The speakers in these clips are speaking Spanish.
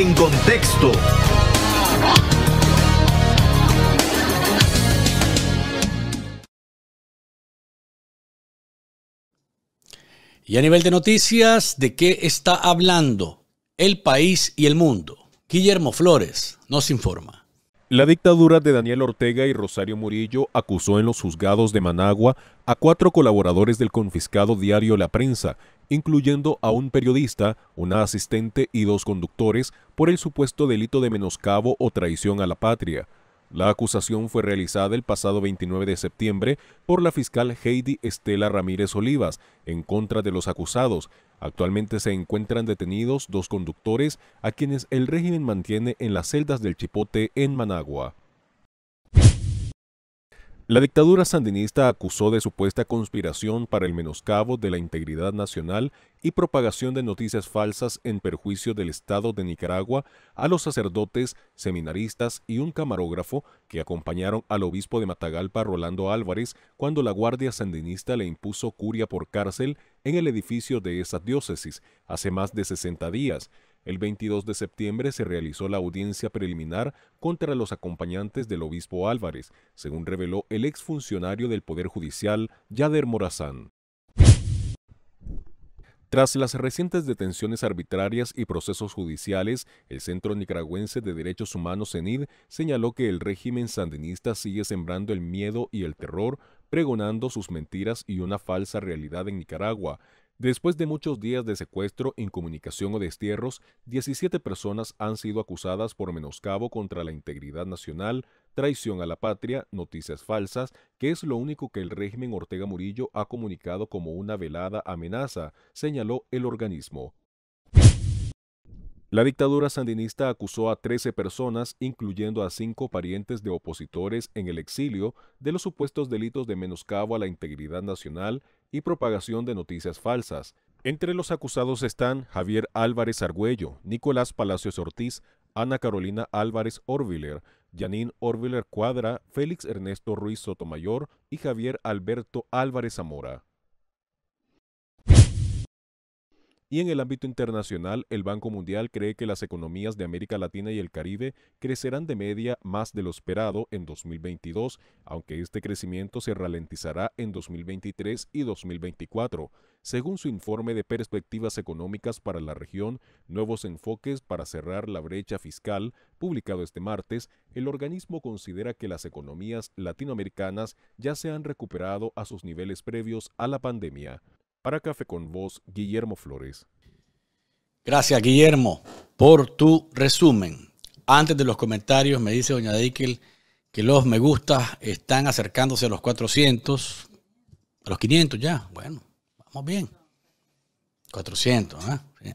En contexto. Y a nivel de noticias, ¿de qué está hablando el país y el mundo? Guillermo Flores nos informa. La dictadura de Daniel Ortega y Rosario Murillo acusó en los juzgados de Managua a cuatro colaboradores del confiscado diario La Prensa incluyendo a un periodista, una asistente y dos conductores por el supuesto delito de menoscabo o traición a la patria. La acusación fue realizada el pasado 29 de septiembre por la fiscal Heidi Estela Ramírez Olivas en contra de los acusados. Actualmente se encuentran detenidos dos conductores a quienes el régimen mantiene en las celdas del Chipote en Managua. La dictadura sandinista acusó de supuesta conspiración para el menoscabo de la integridad nacional y propagación de noticias falsas en perjuicio del Estado de Nicaragua a los sacerdotes, seminaristas y un camarógrafo que acompañaron al obispo de Matagalpa Rolando Álvarez cuando la Guardia Sandinista le impuso curia por cárcel en el edificio de esa diócesis hace más de 60 días el 22 de septiembre se realizó la audiencia preliminar contra los acompañantes del obispo Álvarez, según reveló el exfuncionario del Poder Judicial, Yader Morazán. Tras las recientes detenciones arbitrarias y procesos judiciales, el Centro Nicaragüense de Derechos Humanos CENID señaló que el régimen sandinista sigue sembrando el miedo y el terror, pregonando sus mentiras y una falsa realidad en Nicaragua, Después de muchos días de secuestro, incomunicación o destierros, 17 personas han sido acusadas por menoscabo contra la integridad nacional, traición a la patria, noticias falsas, que es lo único que el régimen Ortega Murillo ha comunicado como una velada amenaza, señaló el organismo. La dictadura sandinista acusó a 13 personas, incluyendo a cinco parientes de opositores en el exilio, de los supuestos delitos de menoscabo a la integridad nacional, y propagación de noticias falsas. Entre los acusados están Javier Álvarez Argüello, Nicolás Palacios Ortiz, Ana Carolina Álvarez Orviller, Janine Orviller Cuadra, Félix Ernesto Ruiz Sotomayor y Javier Alberto Álvarez Zamora. Y en el ámbito internacional, el Banco Mundial cree que las economías de América Latina y el Caribe crecerán de media más de lo esperado en 2022, aunque este crecimiento se ralentizará en 2023 y 2024. Según su informe de perspectivas económicas para la región, nuevos enfoques para cerrar la brecha fiscal, publicado este martes, el organismo considera que las economías latinoamericanas ya se han recuperado a sus niveles previos a la pandemia. Para Café con Vos, Guillermo Flores. Gracias, Guillermo, por tu resumen. Antes de los comentarios, me dice doña Deikel que los me gusta están acercándose a los 400, a los 500 ya. Bueno, vamos bien. 400, ¿eh?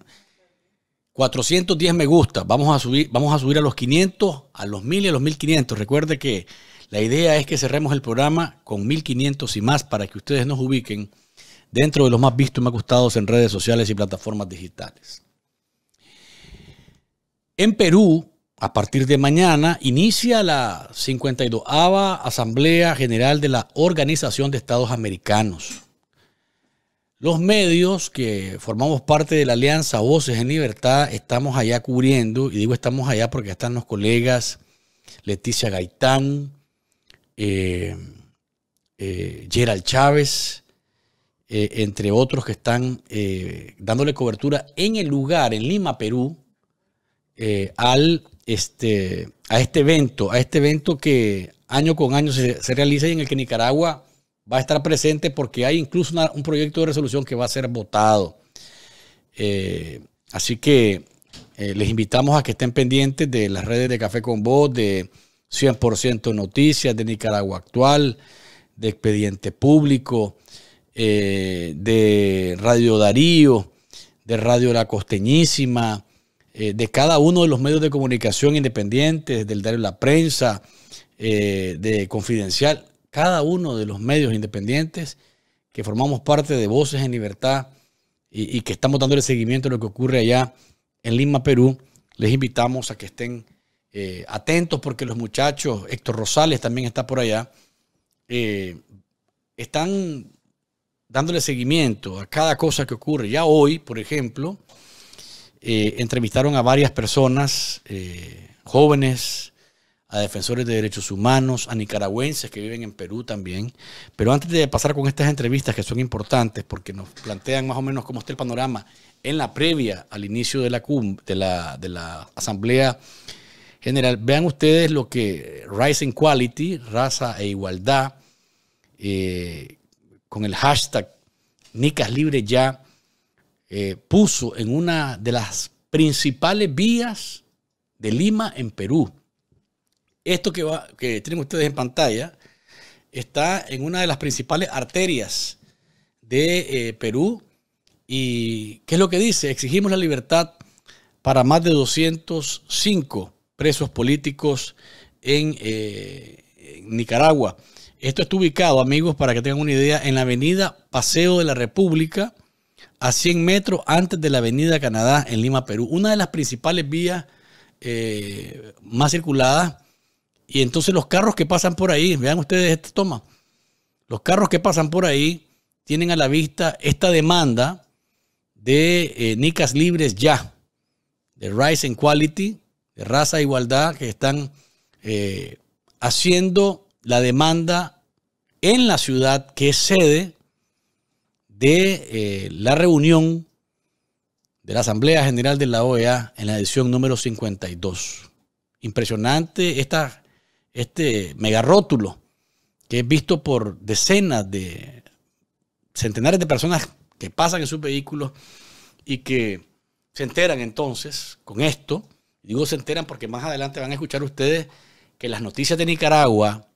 410 me gusta. Vamos a subir, vamos a subir a los 500, a los 1000 y a los 1500. Recuerde que la idea es que cerremos el programa con 1500 y más para que ustedes nos ubiquen dentro de los más vistos y más gustados en redes sociales y plataformas digitales. En Perú, a partir de mañana, inicia la 52 Asamblea General de la Organización de Estados Americanos. Los medios que formamos parte de la Alianza Voces en Libertad estamos allá cubriendo, y digo estamos allá porque están los colegas Leticia Gaitán, eh, eh, Gerald Chávez, eh, entre otros que están eh, dándole cobertura en el lugar, en Lima, Perú, eh, al, este, a este evento, a este evento que año con año se, realiza y en el que Nicaragua va a estar presente porque hay incluso un proyecto de resolución que va a ser votado. así que les invitamos a que estén pendientes de las redes de Café con Voz, de 100% Noticias, de Nicaragua Actual, de Expediente Público. Eh, de Radio Darío, de Radio La Costeñísima, eh, de cada uno de los medios de comunicación independientes, del Diario La Prensa, eh, de Confidencial, cada uno de los medios independientes que formamos parte de Voces en Libertad y, que estamos el seguimiento a lo que ocurre allá en Lima, Perú, les invitamos a que estén atentos porque los muchachos, Héctor Rosales también está por allá, están dándole seguimiento a cada cosa que ocurre. Ya hoy, por ejemplo, eh, entrevistaron a varias personas, eh, jóvenes, a defensores de derechos humanos, a nicaragüenses que viven en Perú también. Pero antes de pasar con estas entrevistas que son importantes porque nos plantean más o menos cómo está el panorama en la previa al inicio de la, cum de la, de la Asamblea General, vean ustedes lo que Rising Quality, Raza e Igualdad, eh, con el hashtag Nicas Libre Ya, eh, puso en una de las principales vías de Lima en Perú. Esto que, va, tienen ustedes en pantalla está en una de las principales arterias de eh, Perú. ¿Y qué es lo que dice? Exigimos la libertad para más de 205 presos políticos en eh, Nicaragua. Esto está ubicado, amigos, para que tengan una idea, en la avenida Paseo de la República, a 100 metros antes de la avenida Canadá, en Lima, Perú. Una de las principales vías eh, más circuladas. Y entonces los carros que pasan por ahí, vean ustedes esta toma, los carros que pasan por ahí tienen a la vista esta demanda de eh, nicas libres ya, de Rise and Quality, de raza e igualdad, que están eh, haciendo la demanda en la ciudad que es sede de eh, la reunión de la Asamblea General de la OEA en la edición número 52. Impresionante esta, este megarrótulo que es visto por decenas de centenares de personas que pasan en sus vehículos y que se enteran entonces con esto. Digo se enteran porque más adelante van a escuchar ustedes que las noticias de Nicaragua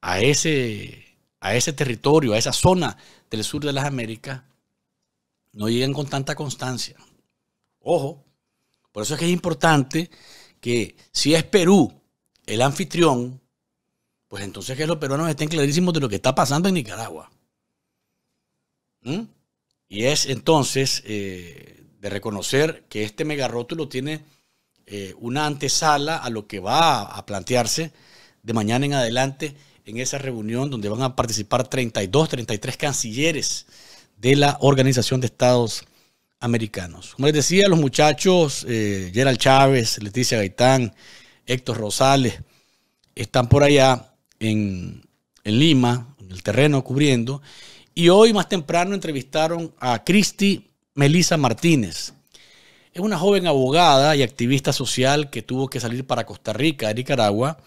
a ese, a ese territorio, a esa zona del sur de las Américas, no llegan con tanta constancia. Ojo, por eso es que es importante que si es Perú el anfitrión, pues entonces que los peruanos estén clarísimos de lo que está pasando en Nicaragua. ¿Mm? Y es entonces eh, de reconocer que este megarótulo tiene eh, una antesala a lo que va a plantearse de mañana en adelante en esa reunión donde van a participar 32, 33 cancilleres de la Organización de Estados Americanos. Como les decía, los muchachos, eh, Gerald Chávez, Leticia Gaitán, Héctor Rosales, están por allá en, en Lima, en el terreno cubriendo. Y hoy más temprano entrevistaron a Cristi Melisa Martínez. Es una joven abogada y activista social que tuvo que salir para Costa Rica, Nicaragua,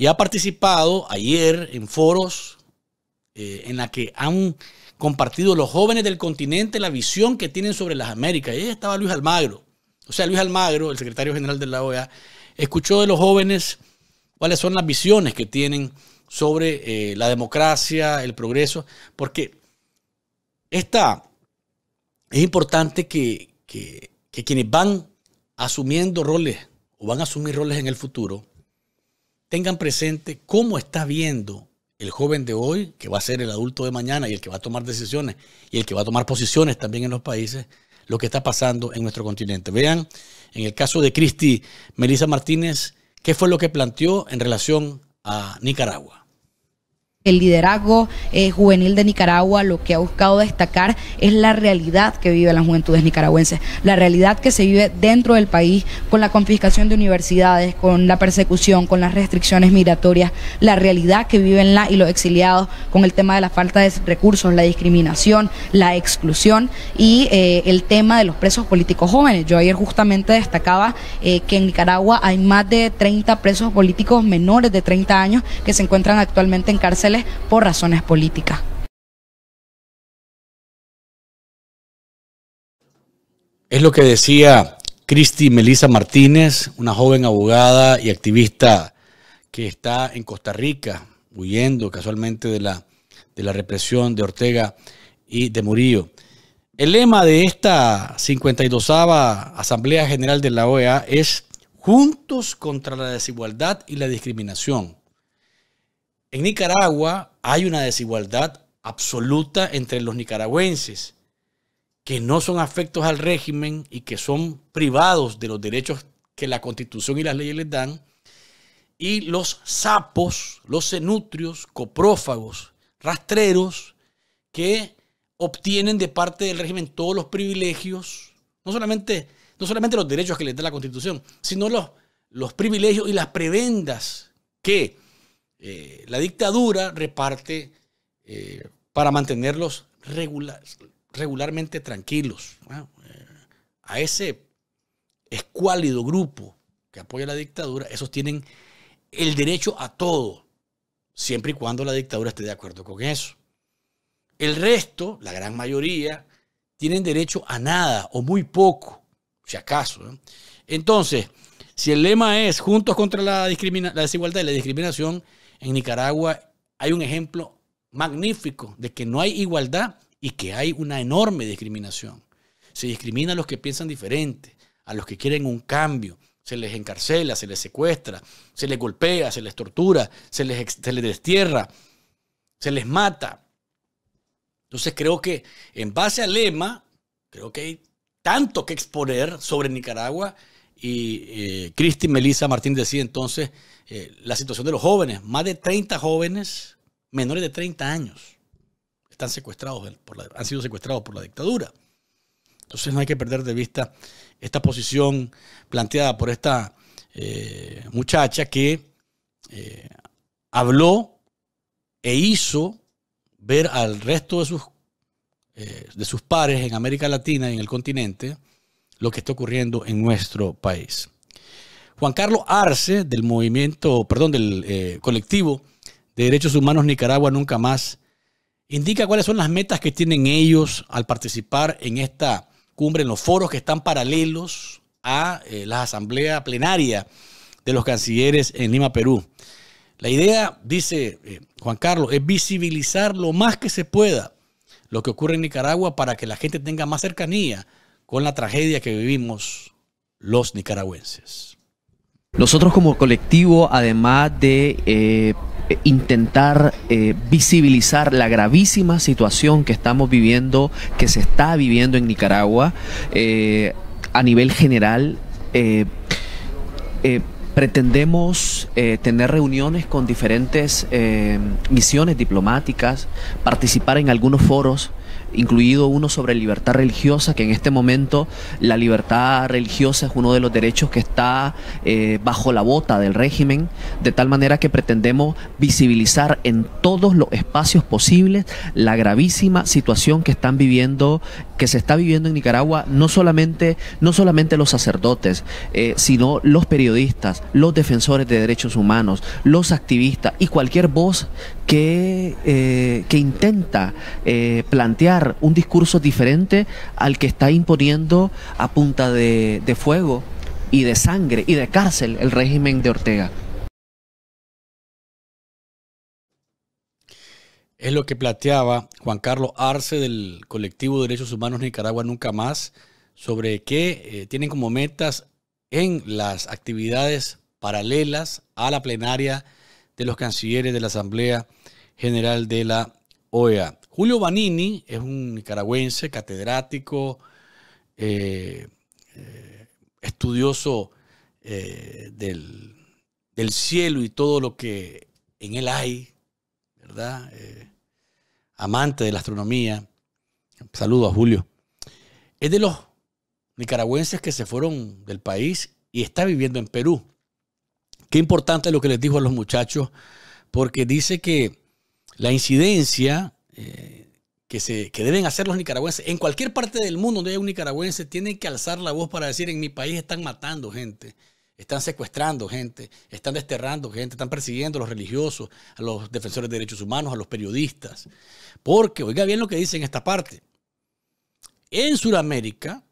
y ha participado ayer en foros eh, en la que han compartido los jóvenes del continente la visión que tienen sobre las Américas. Y ahí estaba Luis Almagro. O sea, Luis Almagro, el secretario general de la OEA, escuchó de los jóvenes cuáles son las visiones que tienen sobre eh, la democracia, el progreso, porque esta, es importante que quienes van asumiendo roles o van a asumir roles en el futuro tengan presente cómo está viendo el joven de hoy, que va a ser el adulto de mañana y el que va a tomar decisiones y el que va a tomar posiciones también en los países, lo que está pasando en nuestro continente. Vean, en el caso de Cristi Melissa Martínez, qué fue lo que planteó en relación a Nicaragua el liderazgo eh, juvenil de Nicaragua lo que ha buscado destacar es la realidad que vive las juventudes nicaragüenses, la realidad que se vive dentro del país con la confiscación de universidades, con la persecución, con las restricciones migratorias, la realidad que viven la y los exiliados con el tema de la falta de recursos, la discriminación, la exclusión y eh, el tema de los presos políticos jóvenes. Yo ayer justamente destacaba eh, que en Nicaragua hay más de 30 presos políticos menores de 30 años que se encuentran actualmente en cárceles por razones políticas. Es lo que decía Cristi Melisa Martínez, una joven abogada y activista que está en Costa Rica, huyendo casualmente de la, de la represión de Ortega y de Murillo. El lema de esta 52 Asamblea General de la OEA es Juntos contra la desigualdad y la discriminación. En Nicaragua hay una desigualdad absoluta entre los nicaragüenses que no son afectos al régimen y que son privados de los derechos que la constitución y las leyes les dan, y los sapos, los cenutrios, coprófagos, rastreros, que obtienen de parte del régimen todos los privilegios, no solamente, no solamente los derechos que les da la constitución, sino los, los privilegios y las prebendas que eh, la dictadura reparte eh, para mantenerlos regularmente tranquilos. Eh, a ese escuálido grupo que apoya la dictadura, esos tienen el derecho a todo, siempre y cuando la dictadura esté de acuerdo con eso. El resto, la gran mayoría, tienen derecho a nada o muy poco, si acaso. Entonces, si el lema es juntos contra la, la desigualdad y la discriminación, en Nicaragua hay un ejemplo magnífico de que no hay igualdad y que hay una enorme discriminación. Se discrimina a los que piensan diferente, a los que quieren un cambio, se les encarcela, se les secuestra, se les golpea, se les tortura, se les, destierra, se les mata. Entonces creo que en base al lema, creo que hay tanto que exponer sobre Nicaragua y eh, Cristi Melisa Martín decía entonces eh, la situación de los jóvenes. Más de 30 jóvenes menores de 30 años están secuestrados han sido secuestrados por la dictadura. Entonces no hay que perder de vista esta posición planteada por esta eh, muchacha que eh, habló e hizo ver al resto de sus, de sus pares en América Latina y en el continente lo que está ocurriendo en nuestro país. Juan Carlos Arce, del movimiento, perdón, del eh, colectivo de derechos humanos Nicaragua Nunca Más, indica cuáles son las metas que tienen ellos al participar en esta cumbre, en los foros que están paralelos a eh, la asamblea plenaria de los cancilleres en Lima, Perú. La idea, dice eh, Juan Carlos, es visibilizar lo más que se pueda lo que ocurre en Nicaragua para que la gente tenga más cercanía con la tragedia que vivimos los nicaragüenses. Nosotros como colectivo, además de eh, intentar eh, visibilizar la gravísima situación que estamos viviendo, que se está viviendo en Nicaragua, eh, a nivel general, pretendemos tener reuniones con diferentes misiones diplomáticas, participar en algunos foros incluido uno sobre libertad religiosa, que en este momento la libertad religiosa es uno de los derechos que está eh, bajo la bota del régimen, de tal manera que pretendemos visibilizar en todos los espacios posibles la gravísima situación que están viviendo, que se está viviendo en Nicaragua, no solamente, no solamente los sacerdotes, eh, sino los periodistas, los defensores de derechos humanos, los activistas y cualquier voz que, eh, que intenta plantear un discurso diferente al que está imponiendo a punta de, fuego y de sangre y de cárcel el régimen de Ortega. Es lo que planteaba Juan Carlos Arce del colectivo de Derechos Humanos Nicaragua Nunca Más sobre qué eh, tienen como metas en las actividades paralelas a la plenaria de los cancilleres de la Asamblea General de la OEA. Julio Banini es un nicaragüense, catedrático, eh, eh, estudioso eh, del, del, cielo y todo lo que en él hay, ¿verdad? amante de la astronomía. Saludo a Julio. Es de los nicaragüenses que se fueron del país y está viviendo en Perú. Qué importante lo que les dijo a los muchachos, porque dice que la incidencia que, se, que deben hacer los nicaragüenses. En cualquier parte del mundo donde hay un nicaragüense, tienen que alzar la voz para decir, en mi país están matando gente, están secuestrando gente, están desterrando gente, están persiguiendo a los religiosos, a los defensores de derechos humanos, a los periodistas. Porque, oiga bien lo que dice en esta parte, en Sudamérica,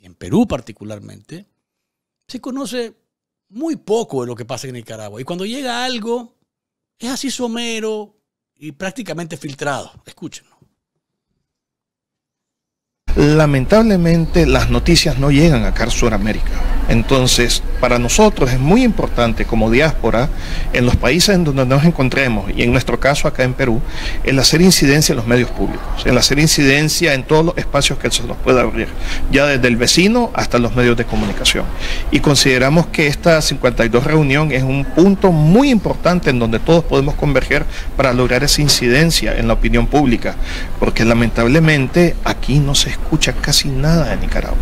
en Perú particularmente, se conoce muy poco de lo que pasa en Nicaragua. Y cuando llega algo, es así somero, y prácticamente filtrado. Escúchenlo. Lamentablemente las noticias no llegan acá a Sudamérica. Entonces, para nosotros es muy importante como diáspora, en los países en donde nos encontremos, y en nuestro caso acá en Perú, el hacer incidencia en los medios públicos, el hacer incidencia en todos los espacios que se nos pueda abrir, ya desde el vecino hasta los medios de comunicación. Y consideramos que esta 52 reunión es un punto muy importante en donde todos podemos converger para lograr esa incidencia en la opinión pública, porque lamentablemente aquí no se escucha casi nada de Nicaragua.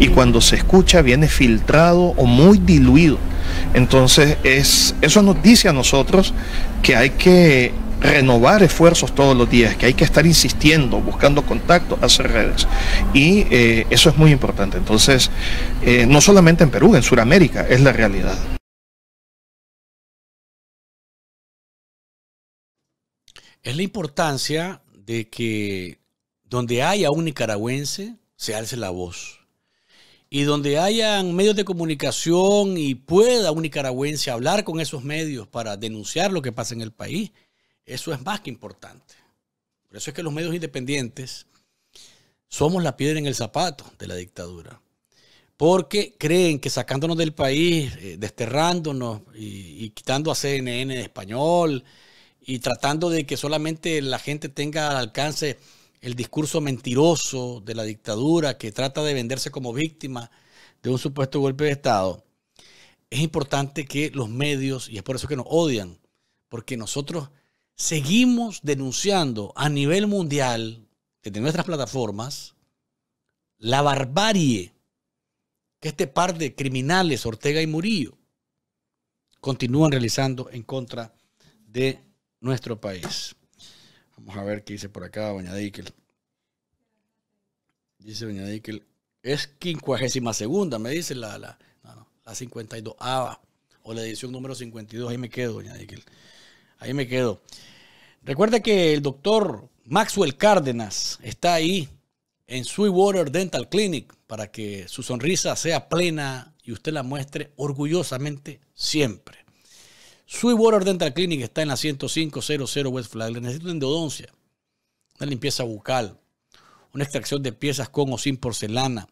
Y mm. cuando se escucha viene filtrado o muy diluido. Entonces, es, eso nos dice a nosotros que hay que renovar esfuerzos todos los días, que hay que estar insistiendo, buscando contacto, hacer redes. Y eh, eso es muy importante. Entonces, eh, no solamente en Perú, en Sudamérica es la realidad. Es la importancia de que donde haya un nicaragüense, se alce la voz y donde hayan medios de comunicación y pueda un nicaragüense hablar con esos medios para denunciar lo que pasa en el país, eso es más que importante. Por eso es que los medios independientes somos la piedra en el zapato de la dictadura. Porque creen que sacándonos del país, eh, desterrándonos y, quitando a CNN de español y tratando de que solamente la gente tenga alcance el discurso mentiroso de la dictadura que trata de venderse como víctima de un supuesto golpe de Estado, es importante que los medios, y es por eso que nos odian, porque nosotros seguimos denunciando a nivel mundial, desde nuestras plataformas, la barbarie que este par de criminales, Ortega y Murillo, continúan realizando en contra de nuestro país. Vamos a ver qué dice por acá, doña Dickel. Dice doña Dickel, es quincuagésima segunda, me dice la, la, 52 ah, o la edición número 52. Ahí me quedo, doña Dickel. Ahí me quedo. Recuerda que el doctor Maxwell Cárdenas está ahí en Sweetwater Dental Clinic para que su sonrisa sea plena y usted la muestre orgullosamente siempre. Sweetwater Dental Clinic está en la 10500 West Flagler. Necesita una endodoncia, una limpieza bucal, una extracción de piezas con o sin porcelana.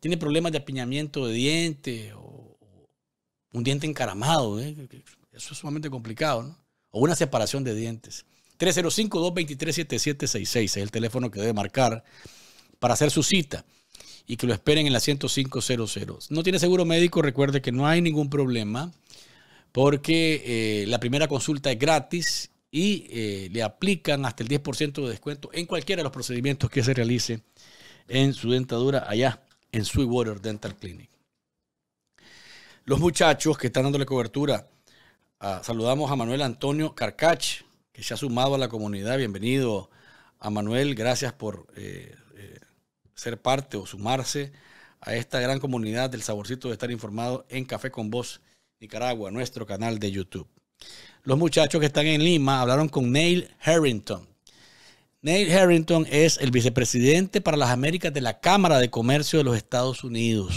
Tiene problemas de apiñamiento de dientes o un diente encaramado. ¿eh? Eso es sumamente complicado, ¿no? O una separación de dientes. 305-223-7766 es el teléfono que debe marcar para hacer su cita y que lo esperen en la 10500. No tiene seguro médico, recuerde que no hay ningún problema porque eh, la primera consulta es gratis y eh, le aplican hasta el 10% de descuento en cualquiera de los procedimientos que se realice en su dentadura allá en Sweetwater Dental Clinic. Los muchachos que están dándole cobertura, ah, saludamos a Manuel Antonio Carcach, que se ha sumado a la comunidad. Bienvenido a Manuel, gracias por eh, ser parte o sumarse a esta gran comunidad del saborcito de estar informado en Café con Voz Nicaragua, nuestro canal de YouTube. Los muchachos que están en Lima hablaron con Neil Harrington. Neil Harrington es el vicepresidente para las Américas de la Cámara de Comercio de los Estados Unidos.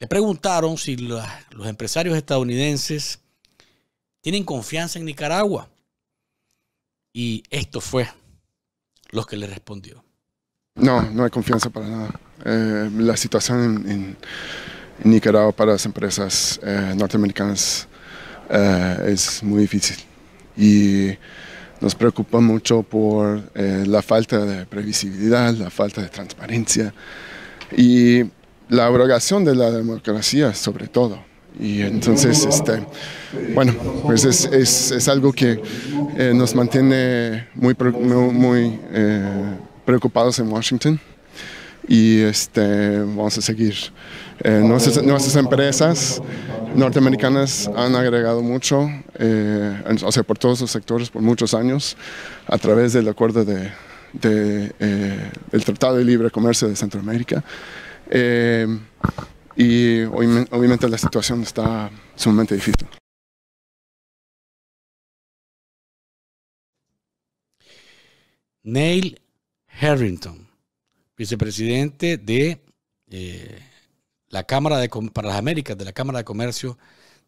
Le preguntaron si los empresarios estadounidenses tienen confianza en Nicaragua. Y esto fue lo que le respondió. No, no hay confianza para nada. Eh, la situación en, en Nicaragua para las empresas eh, norteamericanas eh, es muy difícil y nos preocupa mucho por eh, la falta de previsibilidad, la falta de transparencia y la abrogación de la democracia sobre todo. Y entonces, este, bueno, pues es, algo que nos mantiene muy, muy preocupados en Washington y este, vamos a seguir eh, oh. nuestras, empresas norteamericanas han agregado mucho, eh, o sea, por todos los sectores, por muchos años, a través del acuerdo de, eh, el Tratado de Libre Comercio de Centroamérica. y obviamente la situación está sumamente difícil. Neil Harrington, vicepresidente de la Cámara de, para las Américas de la Cámara de Comercio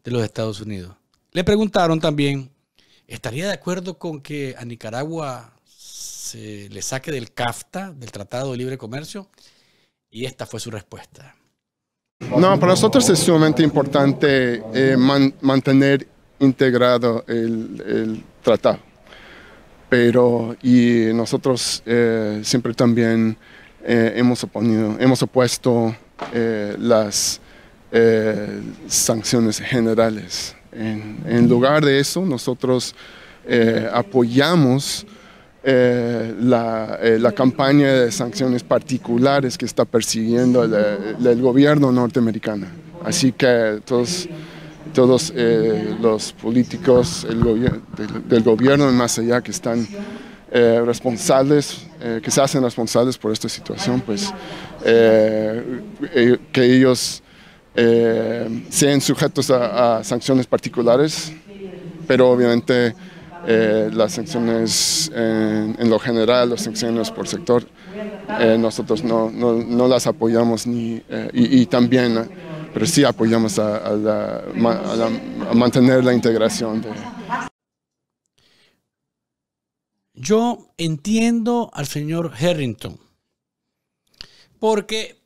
de los Estados Unidos. Le preguntaron también, ¿estaría de acuerdo con que a Nicaragua se le saque del CAFTA, del Tratado de Libre Comercio? Y esta fue su respuesta. No, para nosotros es sumamente importante eh, mantener integrado el, el, tratado. Pero, y nosotros eh, siempre también eh, hemos, oponido, hemos opuesto eh, las eh, sanciones generales. En, lugar de eso, nosotros eh, apoyamos la, campaña de sanciones particulares que está persiguiendo el, gobierno norteamericano. Así que todos, todos los políticos del, gobierno más allá que están eh, responsables, eh, que se hacen responsables por esta situación, pues eh, que ellos sean sujetos a, sanciones particulares, pero obviamente las sanciones en, lo general, las sanciones por sector, nosotros no, no, las apoyamos ni, y, también, pero sí apoyamos a, mantener la integración de yo entiendo al señor Harrington, porque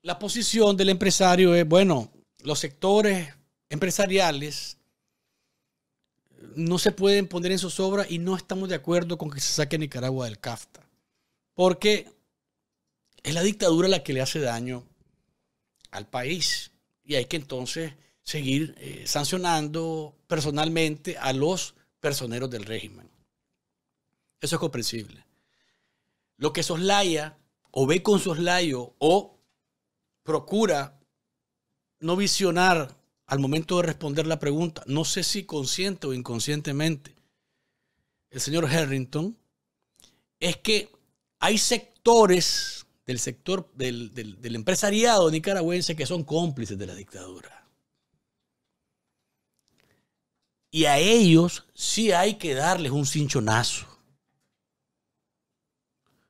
la posición del empresario es, bueno, los sectores empresariales no se pueden poner en obras y no estamos de acuerdo con que se saque Nicaragua del CAFTA, porque es la dictadura la que le hace daño al país y hay que entonces seguir eh, sancionando personalmente a los personeros del régimen. Eso es comprensible. Lo que soslaya o ve con soslayo o procura no visionar al momento de responder la pregunta, no sé si consciente o inconscientemente, el señor Harrington, es que hay sectores del sector del, empresariado nicaragüense que son cómplices de la dictadura. Y a ellos sí hay que darles un cinchonazo.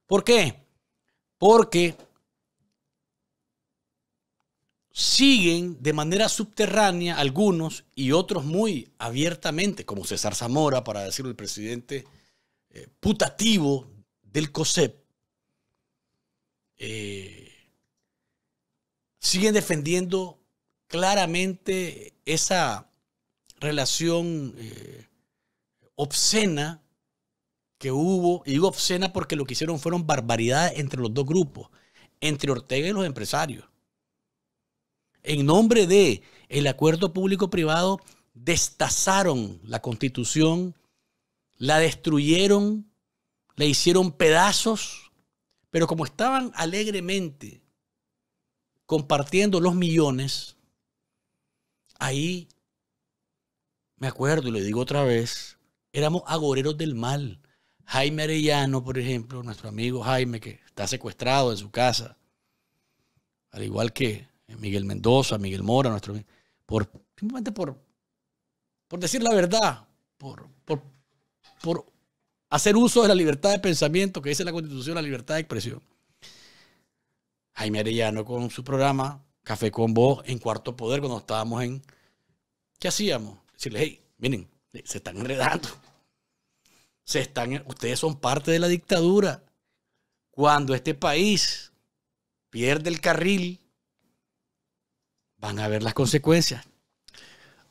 ¿Por qué? Porque siguen de manera subterránea algunos y otros muy abiertamente, como César Zamora, para decirlo el presidente eh, putativo del COSEP, eh, siguen defendiendo claramente esa relación eh, obscena que hubo, y digo obscena porque lo que hicieron fueron barbaridades entre los dos grupos, entre Ortega y los empresarios. En nombre de el acuerdo público-privado destazaron la Constitución, la destruyeron, la hicieron pedazos, pero como estaban alegremente compartiendo los millones, ahí me acuerdo y lo digo otra vez, éramos agoreros del mal. Jaime Arellano, por ejemplo, nuestro amigo Jaime, que está secuestrado en su casa, al igual que Miguel Mendoza, Miguel Mora, nuestro por simplemente por, por decir la verdad, por, por, por hacer uso de la libertad de pensamiento que dice la Constitución, la libertad de expresión. Jaime Arellano con su programa Café con Vos en Cuarto Poder, cuando estábamos en. ¿Qué hacíamos? Decirle, hey, miren, se están enredando ustedes son parte de la dictadura. Cuando este país pierde el carril, van a ver las consecuencias.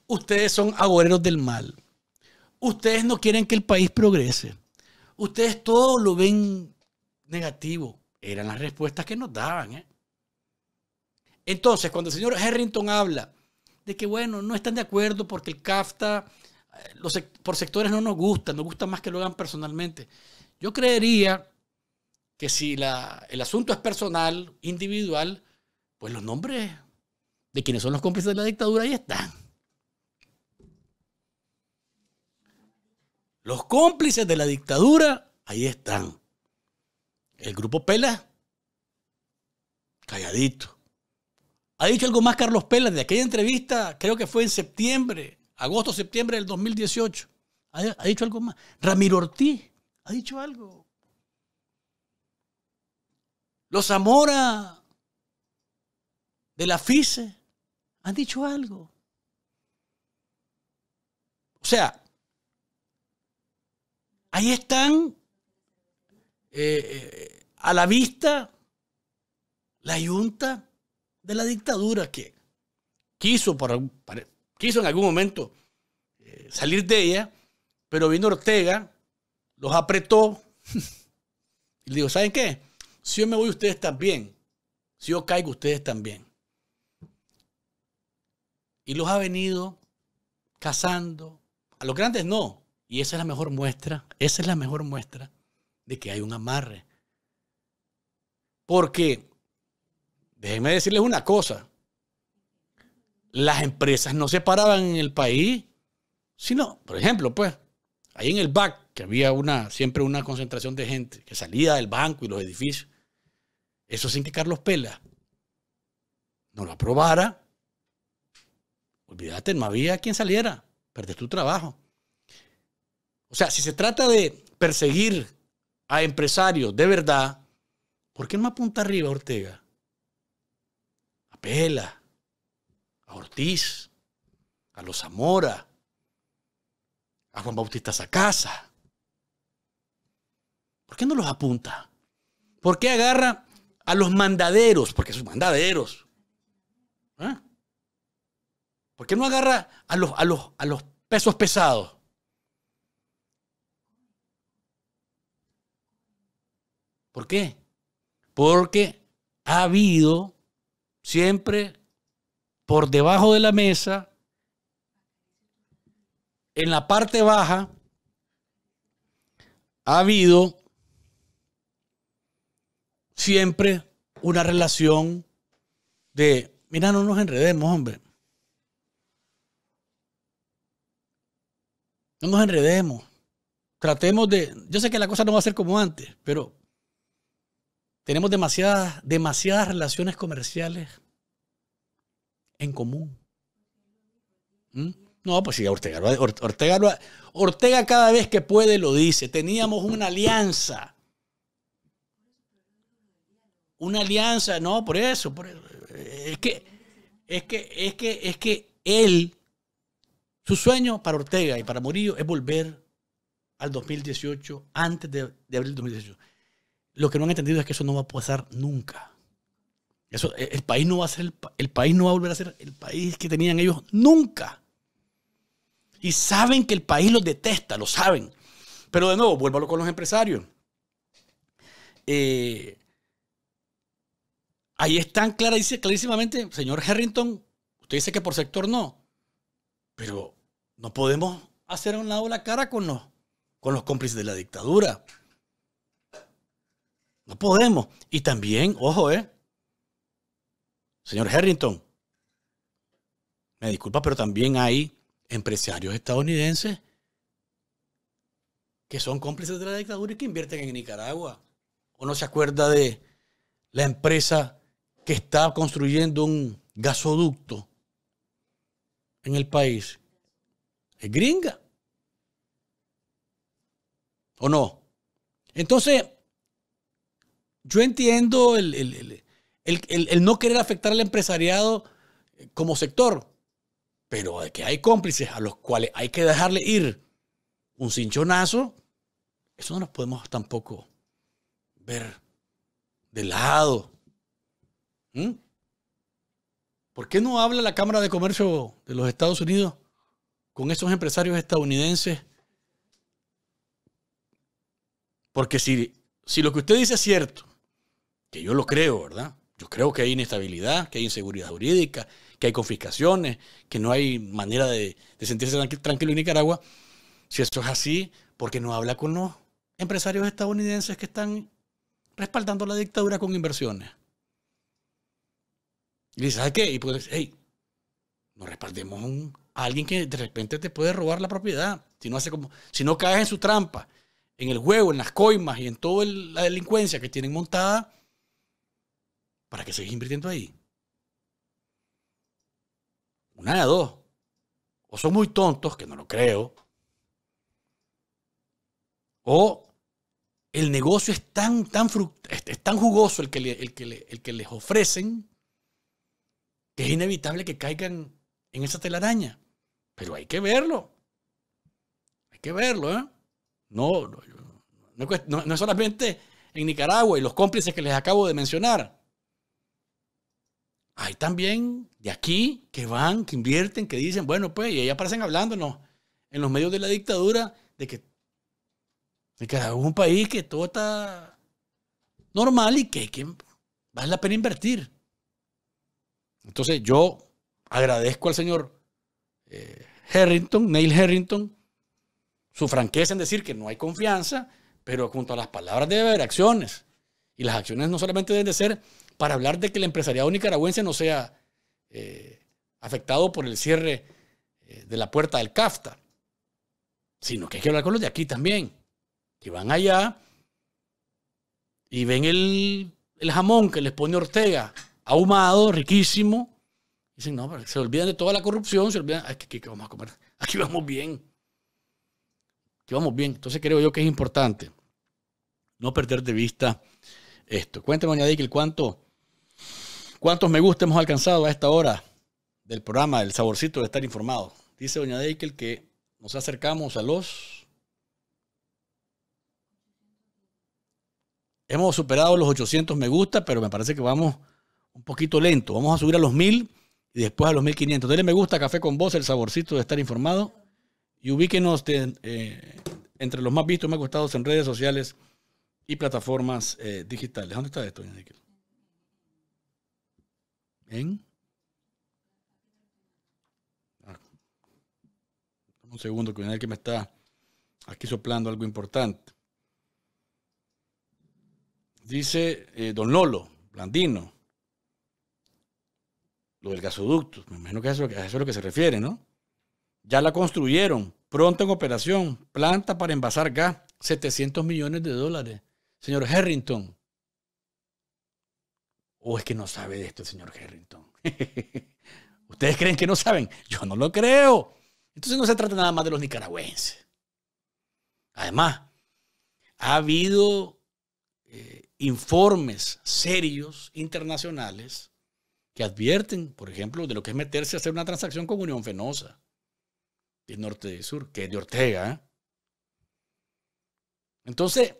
Ustedes son agoreros del mal. Ustedes no quieren que el país progrese. Ustedes todo lo ven negativo. Eran las respuestas que nos daban. ¿eh? Entonces, cuando el señor Harrington habla de que, bueno, no están de acuerdo porque el CAFTA los, por sectores no nos gusta nos gusta más que lo hagan personalmente. Yo creería que si la, el asunto es personal, individual, pues los nombres de quienes son los cómplices de la dictadura ahí están. Los cómplices de la dictadura ahí están. El grupo Pela, calladito. ¿Ha dicho algo más Carlos Pela de aquella entrevista? Creo que fue en septiembre agosto, septiembre del 2018. ¿Ha, dicho algo más? Ramiro Ortiz ha dicho algo. Los Zamora de la Fise han dicho algo. O sea, ahí están eh, eh, a la vista la ayunta de la dictadura que quiso, por, quiso en algún momento eh, salir de ella, pero vino Ortega, los apretó y le dijo, ¿saben qué? Si yo me voy, ustedes también. Si yo caigo, ustedes también. Y los ha venido cazando. A los grandes no. Y esa es la mejor muestra, esa es la mejor muestra de que hay un amarre. Porque, déjenme decirles una cosa, las empresas no se paraban en el país, sino, por ejemplo, pues, ahí en el BAC, que había una, siempre una concentración de gente que salía del banco y los edificios, eso sin que Carlos Pela no lo aprobara, olvídate, no había quien saliera, perdés tu trabajo. O sea, si se trata de perseguir a empresarios de verdad, ¿por qué no apunta arriba Ortega? apela Ortiz, a los Zamora, a Juan Bautista Sacasa. ¿Por qué no los apunta? ¿Por qué agarra a los mandaderos? Porque son mandaderos. ¿Ah? ¿Por qué no agarra a los, a los, a los pesos pesados? ¿Por qué? Porque ha habido siempre por debajo de la mesa, en la parte baja, ha habido siempre una relación de, mira, no nos enredemos, hombre. No nos enredemos. Tratemos de, yo sé que la cosa no va a ser como antes, pero tenemos demasiadas, demasiadas relaciones comerciales en común. ¿Mm? No, pues sí, Ortega, Ortega, Ortega cada vez que puede lo dice. Teníamos una alianza. Una alianza, no, por eso, por Es que, es que, es que, es que él, su sueño para Ortega y para Murillo es volver al 2018, antes de, de abril 2018. Lo que no han entendido es que eso no va a pasar nunca. Eh, el país no va a el, país no va a volver a ser el país que tenían ellos nunca. Y saben que el país los detesta, lo saben. Pero de nuevo, vuélvalo con los empresarios. Eh, ahí están clarísimamente, señor Harrington, usted dice que por sector no, pero no podemos hacer a un lado la cara con con los cómplices de la dictadura. No podemos. Y también, ojo, eh, Señor Harrington, me disculpa, pero también hay empresarios estadounidenses que son cómplices de la dictadura y que invierten en Nicaragua. ¿O no se acuerda de la empresa que está construyendo un gasoducto en el país? Es gringa. ¿O no? Entonces, yo entiendo el, el el, no querer afectar al empresariado eh, como sector, pero de que hay cómplices a los cuales hay que dejarle ir un cinchonazo, eso no nos podemos tampoco ver de lado. ¿Mm? ¿Por qué no habla la Cámara de Comercio de los Estados Unidos con esos empresarios estadounidenses? Porque si, si lo que usted dice es cierto, que yo lo creo, ¿verdad? Yo creo que hay inestabilidad, que hay inseguridad jurídica, que hay confiscaciones, que no hay manera de, sentirse tranquilo en Nicaragua. Si esto es así, ¿por qué no habla con los empresarios estadounidenses que están respaldando la dictadura con inversiones? Y dice, ¿sabes qué? Y pues, hey, no respaldemos a alguien que de repente te puede robar la propiedad. Si no, hace como, si no caes en su trampa, en el juego, en las coimas y en toda la delincuencia que tienen montada, ¿Para qué seguís invirtiendo ahí? Una de dos. O son muy tontos, que no lo creo. O el negocio es tan, tan, es tan jugoso el que, el, el que les ofrecen que es inevitable que caigan en esa telaraña. Pero hay que verlo. Hay que verlo, ¿eh? No, no, no es solamente en Nicaragua y los cómplices que les acabo de mencionar hay también de aquí que van, que invierten, que dicen, bueno, pues, y ahí aparecen hablándonos en los medios de la dictadura de que es un país que todo está normal y que, vale la pena invertir. Entonces yo agradezco al señor eh, Harrington, Neil Harrington, su franqueza en decir que no hay confianza, pero junto a las palabras debe haber acciones. Y las acciones no solamente deben de ser para hablar de que el empresariado nicaragüense no sea eh, afectado por el cierre eh, de la puerta del CAFTA, sino que hay que hablar con los de aquí también, que van allá y ven el, jamón que les pone Ortega, ahumado, riquísimo, Dicen, no, se olvidan de toda la corrupción, se olvidan, aquí, vamos a comer, aquí vamos bien. Aquí vamos bien. Entonces creo yo que es importante no perder de vista esto. Cuéntame, doña que el cuánto ¿Cuántos me gusta hemos alcanzado a esta hora del programa, el saborcito de estar informado? Dice doña Deikel que nos acercamos a los... Hemos superado los 800 me gusta, pero me parece que vamos un poquito lento. Vamos a subir a los 1000 y después a los 1500. Denle me gusta, café con vos, el saborcito de estar informado. Y ubíquenos eh, entre los más vistos, más gustados en redes sociales y plataformas eh, digitales. ¿Dónde está esto, doña Deikel? Ah. un segundo, que que me está aquí soplando algo importante. Dice eh, Don Lolo, Blandino, lo del gasoducto. Me imagino que eso, eso es lo que se refiere, ¿no? Ya la construyeron, pronto en operación, planta para envasar gas, 700 millones de dólares. Señor Harrington, ¿O oh, es que no sabe de esto el señor Harrington? ¿Ustedes creen que no saben? Yo no lo creo. Entonces no se trata nada más de los nicaragüenses. Además, ha habido eh, informes serios internacionales que advierten, por ejemplo, de lo que es meterse a hacer una transacción con Unión Fenosa, del norte y sur, que es de Ortega. ¿eh? Entonces,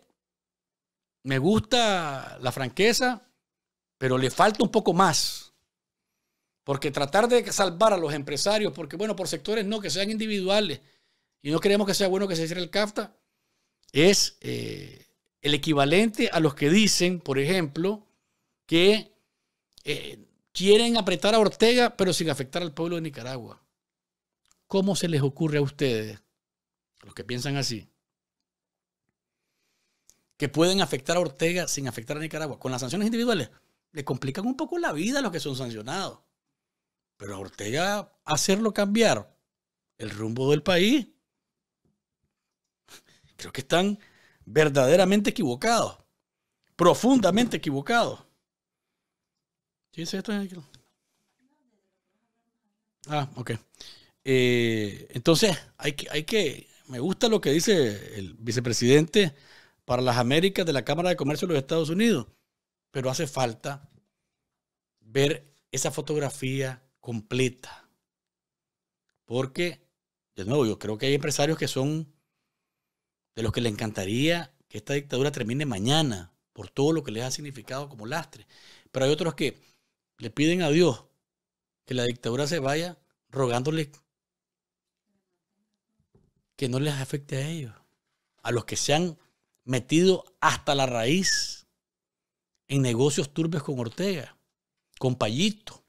me gusta la franqueza, pero le falta un poco más. Porque tratar de salvar a los empresarios, porque bueno, por sectores no, que sean individuales, y no queremos que sea bueno que se cierre el CAFTA, es eh, el equivalente a los que dicen, por ejemplo, que eh, quieren apretar a Ortega, pero sin afectar al pueblo de Nicaragua. ¿Cómo se les ocurre a ustedes, los que piensan así, que pueden afectar a Ortega sin afectar a Nicaragua? Con las sanciones individuales le complican un poco la vida a los que son sancionados. Pero a Ortega hacerlo cambiar el rumbo del país, creo que están verdaderamente equivocados, profundamente equivocados. Ah, ok. Eh, entonces, hay que, hay que, me gusta lo que dice el vicepresidente para las Américas de la Cámara de Comercio de los Estados Unidos pero hace falta ver esa fotografía completa. Porque, de nuevo, yo creo que hay empresarios que son de los que le encantaría que esta dictadura termine mañana por todo lo que les ha significado como lastre. Pero hay otros que le piden a Dios que la dictadura se vaya rogándole que no les afecte a ellos, a los que se han metido hasta la raíz en negocios turbios con Ortega, con Payito,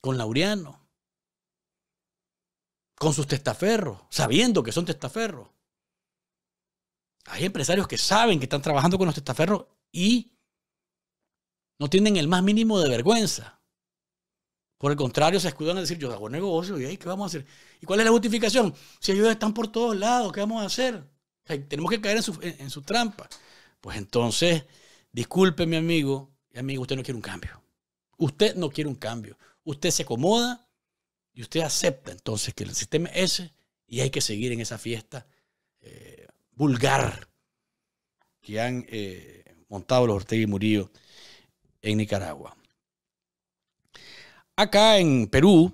con Laureano, con sus testaferros, sabiendo que son testaferros. Hay empresarios que saben que están trabajando con los testaferros y no tienen el más mínimo de vergüenza. Por el contrario, se escudan a decir, yo hago negocio, ¿y ahí qué vamos a hacer? ¿Y cuál es la justificación? Si ellos están por todos lados, ¿qué vamos a hacer? tenemos que caer en en su, trampa. Pues entonces, Disculpe, mi amigo, y amigo, usted no quiere un cambio. Usted no quiere un cambio. Usted se acomoda y usted acepta entonces que el sistema es ese y hay que seguir en esa fiesta eh, vulgar que han eh, montado los Ortega y Murillo en Nicaragua. Acá en Perú,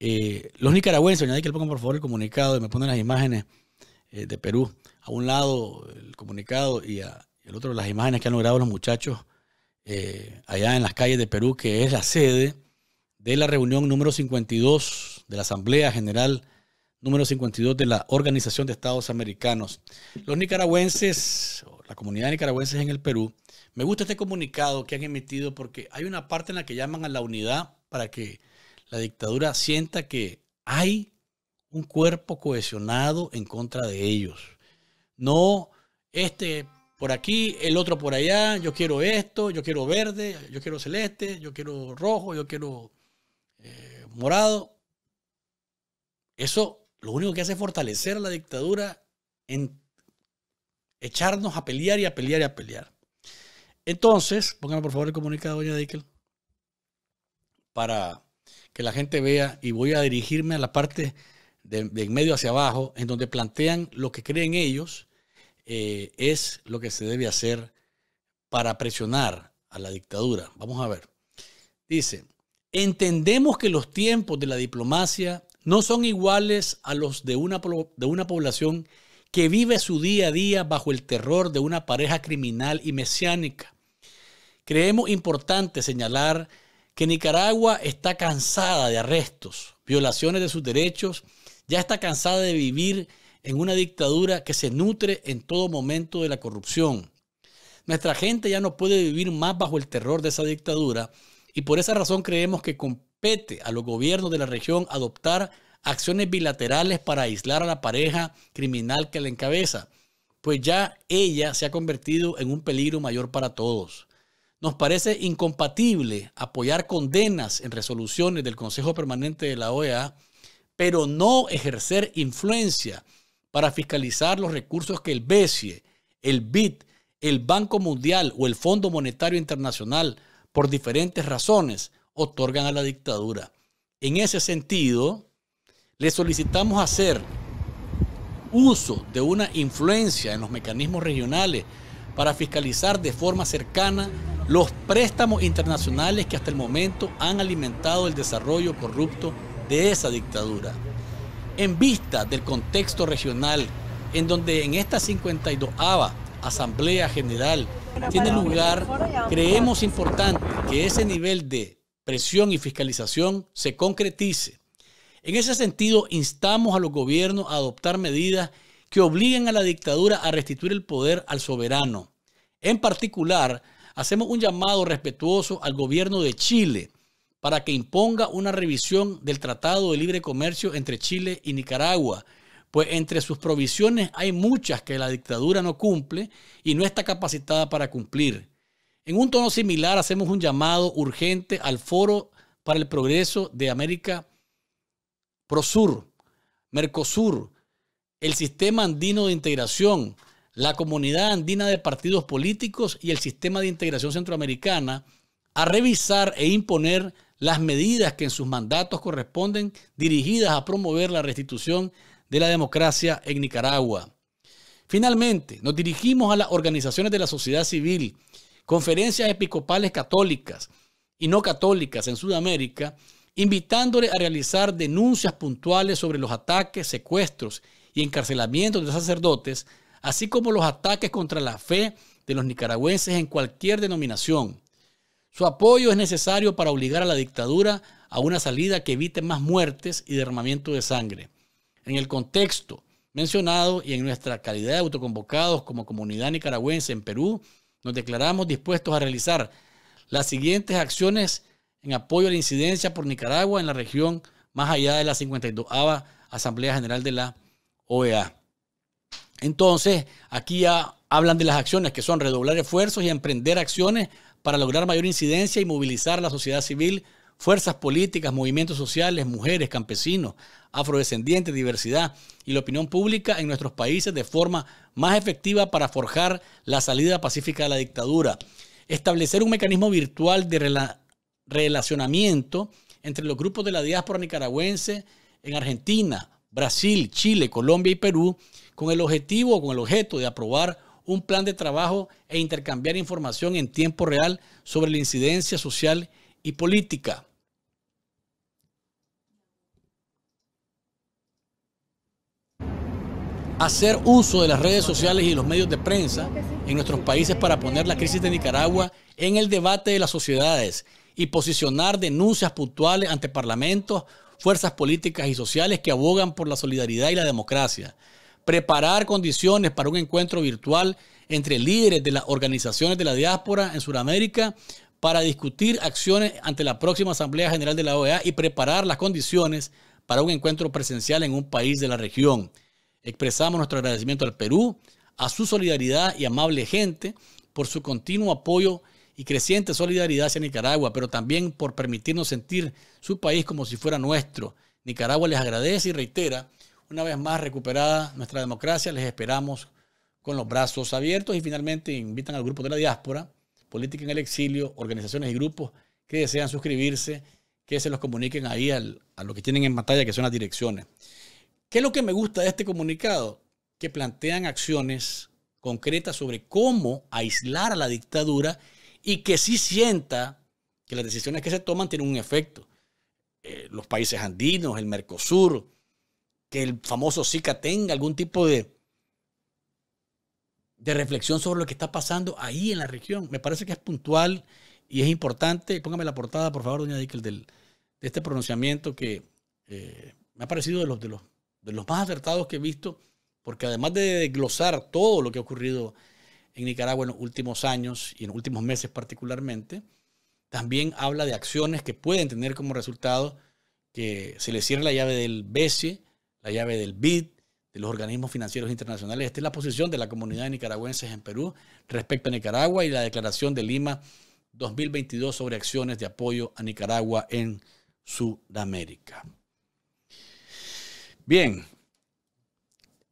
eh, los nicaragüenses, añadí que le pongan por favor el comunicado y me ponen las imágenes de Perú. A un lado el comunicado y a, el otro, las imágenes que han logrado los muchachos eh, allá en las calles de Perú, que es la sede de la reunión número 52 de la Asamblea General número 52 de la Organización de Estados Americanos. Los nicaragüenses, la comunidad de nicaragüenses en el Perú, me gusta este comunicado que han emitido porque hay una parte en la que llaman a la unidad para que la dictadura sienta que hay un cuerpo cohesionado en contra de ellos. No este por aquí, el otro por allá, yo quiero esto, yo quiero verde, yo quiero celeste, yo quiero rojo, yo quiero eh, morado. Eso lo único que hace es fortalecer a la dictadura en echarnos a pelear y a pelear y a pelear. Entonces, pónganme por favor el comunicado, doña Dickel, para que la gente vea y voy a dirigirme a la parte de en medio hacia abajo, en donde plantean lo que creen ellos eh, es lo que se debe hacer para presionar a la dictadura. Vamos a ver. Dice, entendemos que los tiempos de la diplomacia no son iguales a los de una, de una población que vive su día a día bajo el terror de una pareja criminal y mesiánica. Creemos importante señalar que Nicaragua está cansada de arrestos, violaciones de sus derechos, ya está cansada de vivir en una dictadura que se nutre en todo momento de la corrupción. Nuestra gente ya no puede vivir más bajo el terror de esa dictadura y por esa razón creemos que compete a los gobiernos de la región adoptar acciones bilaterales para aislar a la pareja criminal que la encabeza, pues ya ella se ha convertido en un peligro mayor para todos. Nos parece incompatible apoyar condenas en resoluciones del Consejo Permanente de la OEA, pero no ejercer influencia para fiscalizar los recursos que el BCE, el BID, el Banco Mundial o el Fondo Monetario Internacional, por diferentes razones, otorgan a la dictadura. En ese sentido, le solicitamos hacer uso de una influencia en los mecanismos regionales para fiscalizar de forma cercana los préstamos internacionales que hasta el momento han alimentado el desarrollo corrupto de esa dictadura en vista del contexto regional en donde en esta 52 a Asamblea General tiene lugar, creemos importante que ese nivel de presión y fiscalización se concretice. En ese sentido, instamos a los gobiernos a adoptar medidas que obliguen a la dictadura a restituir el poder al soberano. En particular, hacemos un llamado respetuoso al gobierno de Chile para que imponga una revisión del Tratado de Libre Comercio entre Chile y Nicaragua, pues entre sus provisiones hay muchas que la dictadura no cumple y no está capacitada para cumplir. En un tono similar hacemos un llamado urgente al Foro para el Progreso de América Prosur, Mercosur, el Sistema Andino de Integración, la Comunidad Andina de Partidos Políticos y el Sistema de Integración Centroamericana a revisar e imponer las medidas que en sus mandatos corresponden dirigidas a promover la restitución de la democracia en Nicaragua. Finalmente, nos dirigimos a las organizaciones de la sociedad civil, conferencias episcopales católicas y no católicas en Sudamérica, invitándoles a realizar denuncias puntuales sobre los ataques, secuestros y encarcelamientos de sacerdotes, así como los ataques contra la fe de los nicaragüenses en cualquier denominación. Su apoyo es necesario para obligar a la dictadura a una salida que evite más muertes y derramamiento de sangre. En el contexto mencionado y en nuestra calidad de autoconvocados como comunidad nicaragüense en Perú, nos declaramos dispuestos a realizar las siguientes acciones en apoyo a la incidencia por Nicaragua en la región más allá de la 52 Asamblea General de la OEA. Entonces, aquí ya hablan de las acciones que son redoblar esfuerzos y emprender acciones para lograr mayor incidencia y movilizar a la sociedad civil, fuerzas políticas, movimientos sociales, mujeres, campesinos, afrodescendientes, diversidad y la opinión pública en nuestros países de forma más efectiva para forjar la salida pacífica de la dictadura. Establecer un mecanismo virtual de relacionamiento entre los grupos de la diáspora nicaragüense en Argentina, Brasil, Chile, Colombia y Perú, con el objetivo o con el objeto de aprobar un plan de trabajo e intercambiar información en tiempo real sobre la incidencia social y política. Hacer uso de las redes sociales y los medios de prensa en nuestros países para poner la crisis de Nicaragua en el debate de las sociedades y posicionar denuncias puntuales ante parlamentos, fuerzas políticas y sociales que abogan por la solidaridad y la democracia preparar condiciones para un encuentro virtual entre líderes de las organizaciones de la diáspora en Sudamérica para discutir acciones ante la próxima Asamblea General de la OEA y preparar las condiciones para un encuentro presencial en un país de la región. Expresamos nuestro agradecimiento al Perú, a su solidaridad y amable gente por su continuo apoyo y creciente solidaridad hacia Nicaragua, pero también por permitirnos sentir su país como si fuera nuestro. Nicaragua les agradece y reitera una vez más recuperada nuestra democracia, les esperamos con los brazos abiertos y finalmente invitan al grupo de la diáspora, Política en el Exilio, organizaciones y grupos que desean suscribirse, que se los comuniquen ahí a lo que tienen en pantalla, que son las direcciones. ¿Qué es lo que me gusta de este comunicado? Que plantean acciones concretas sobre cómo aislar a la dictadura y que sí sienta que las decisiones que se toman tienen un efecto. Eh, los países andinos, el Mercosur, que el famoso SICA tenga algún tipo de, de reflexión sobre lo que está pasando ahí en la región. Me parece que es puntual y es importante. Póngame la portada, por favor, doña Dickel, del, de este pronunciamiento que eh, me ha parecido de los, de, los, de los más acertados que he visto, porque además de desglosar todo lo que ha ocurrido en Nicaragua en los últimos años y en los últimos meses particularmente, también habla de acciones que pueden tener como resultado que se le cierre la llave del BCE la llave del BID, de los organismos financieros internacionales. Esta es la posición de la comunidad de nicaragüenses en Perú respecto a Nicaragua y la declaración de Lima 2022 sobre acciones de apoyo a Nicaragua en Sudamérica. Bien,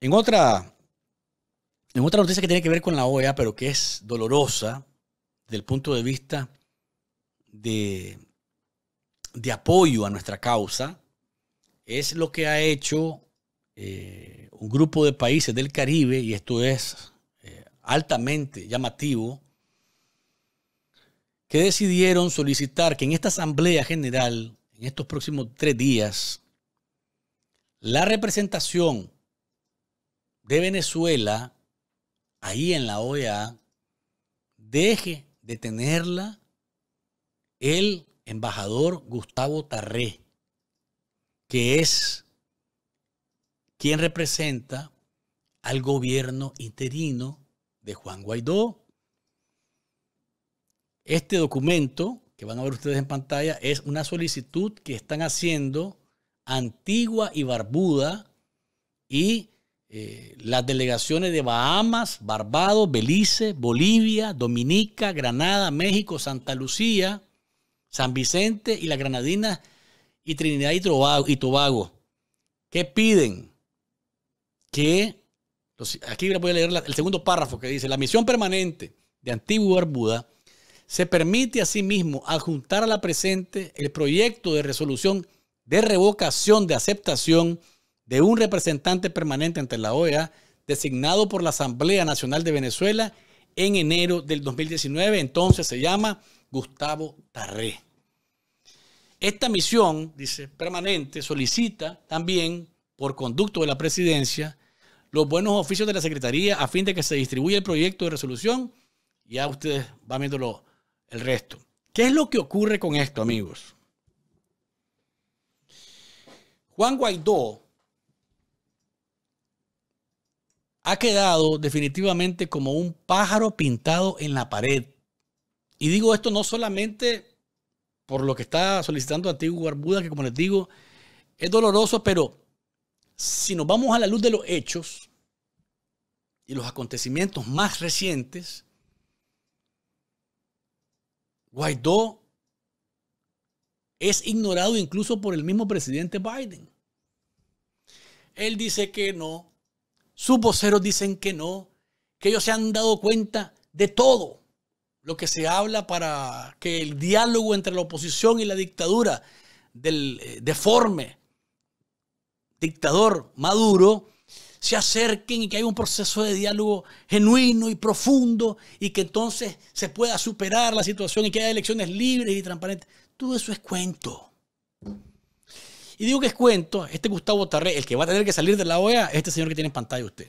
en otra, en otra noticia que tiene que ver con la OEA, pero que es dolorosa desde el punto de vista de, de apoyo a nuestra causa, es lo que ha hecho eh, un grupo de países del Caribe, y esto es eh, altamente llamativo, que decidieron solicitar que en esta Asamblea General, en estos próximos tres días, la representación de Venezuela ahí en la OEA deje de tenerla el embajador Gustavo Tarré que es quien representa al gobierno interino de Juan Guaidó. Este documento que van a ver ustedes en pantalla es una solicitud que están haciendo Antigua y Barbuda y eh, las delegaciones de Bahamas, Barbados, Belice, Bolivia, Dominica, Granada, México, Santa Lucía, San Vicente y las Granadinas y Trinidad y Tobago, que piden? Que, aquí voy a leer el segundo párrafo que dice, la misión permanente de Antigua Barbuda se permite a sí mismo adjuntar a la presente el proyecto de resolución de revocación de aceptación de un representante permanente ante la OEA designado por la Asamblea Nacional de Venezuela en enero del 2019. Entonces se llama Gustavo Tarré. Esta misión Dice. permanente solicita también, por conducto de la presidencia, los buenos oficios de la Secretaría a fin de que se distribuya el proyecto de resolución. Ya ustedes van viendo el resto. ¿Qué es lo que ocurre con esto, amigos? Juan Guaidó ha quedado definitivamente como un pájaro pintado en la pared. Y digo esto no solamente por lo que está solicitando Antiguo barbuda que como les digo, es doloroso, pero si nos vamos a la luz de los hechos y los acontecimientos más recientes, Guaidó es ignorado incluso por el mismo presidente Biden. Él dice que no, sus voceros dicen que no, que ellos se han dado cuenta de todo lo que se habla para que el diálogo entre la oposición y la dictadura del eh, deforme dictador Maduro se acerquen y que haya un proceso de diálogo genuino y profundo y que entonces se pueda superar la situación y que haya elecciones libres y transparentes. Todo eso es cuento. Y digo que es cuento, este Gustavo Tarré, el que va a tener que salir de la OEA, es este señor que tiene en pantalla usted.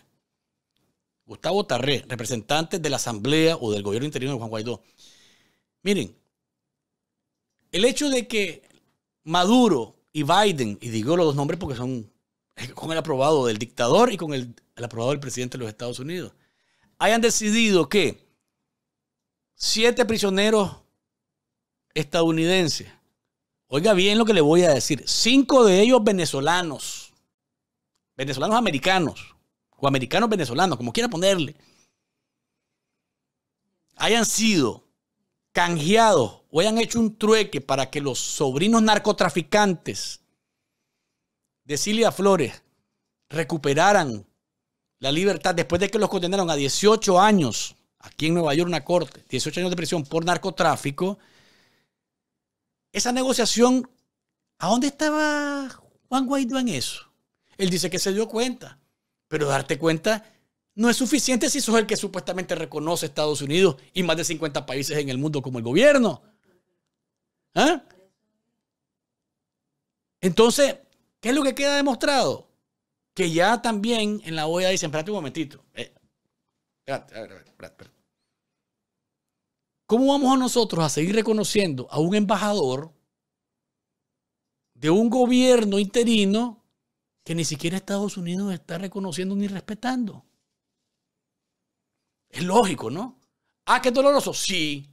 Gustavo Tarré, representante de la Asamblea o del gobierno interino de Juan Guaidó. Miren, el hecho de que Maduro y Biden, y digo los dos nombres porque son con el aprobado del dictador y con el, el aprobado del presidente de los Estados Unidos, hayan decidido que siete prisioneros estadounidenses, oiga bien lo que le voy a decir, cinco de ellos venezolanos, venezolanos americanos, o americanos venezolanos, como quiera ponerle, hayan sido canjeados o hayan hecho un trueque para que los sobrinos narcotraficantes de Cilia Flores recuperaran la libertad después de que los condenaron a 18 años, aquí en Nueva York una corte, 18 años de prisión por narcotráfico, esa negociación, ¿a dónde estaba Juan Guaidó en eso? Él dice que se dio cuenta. Pero darte cuenta no es suficiente si sos el que supuestamente reconoce Estados Unidos y más de 50 países en el mundo como el gobierno. ¿Ah? Entonces, ¿qué es lo que queda demostrado? Que ya también en la OEA dicen, espérate un momentito. Eh, ¿Cómo vamos a nosotros a seguir reconociendo a un embajador de un gobierno interino que ni siquiera Estados Unidos está reconociendo ni respetando. Es lógico, ¿no? Ah, qué doloroso. Sí,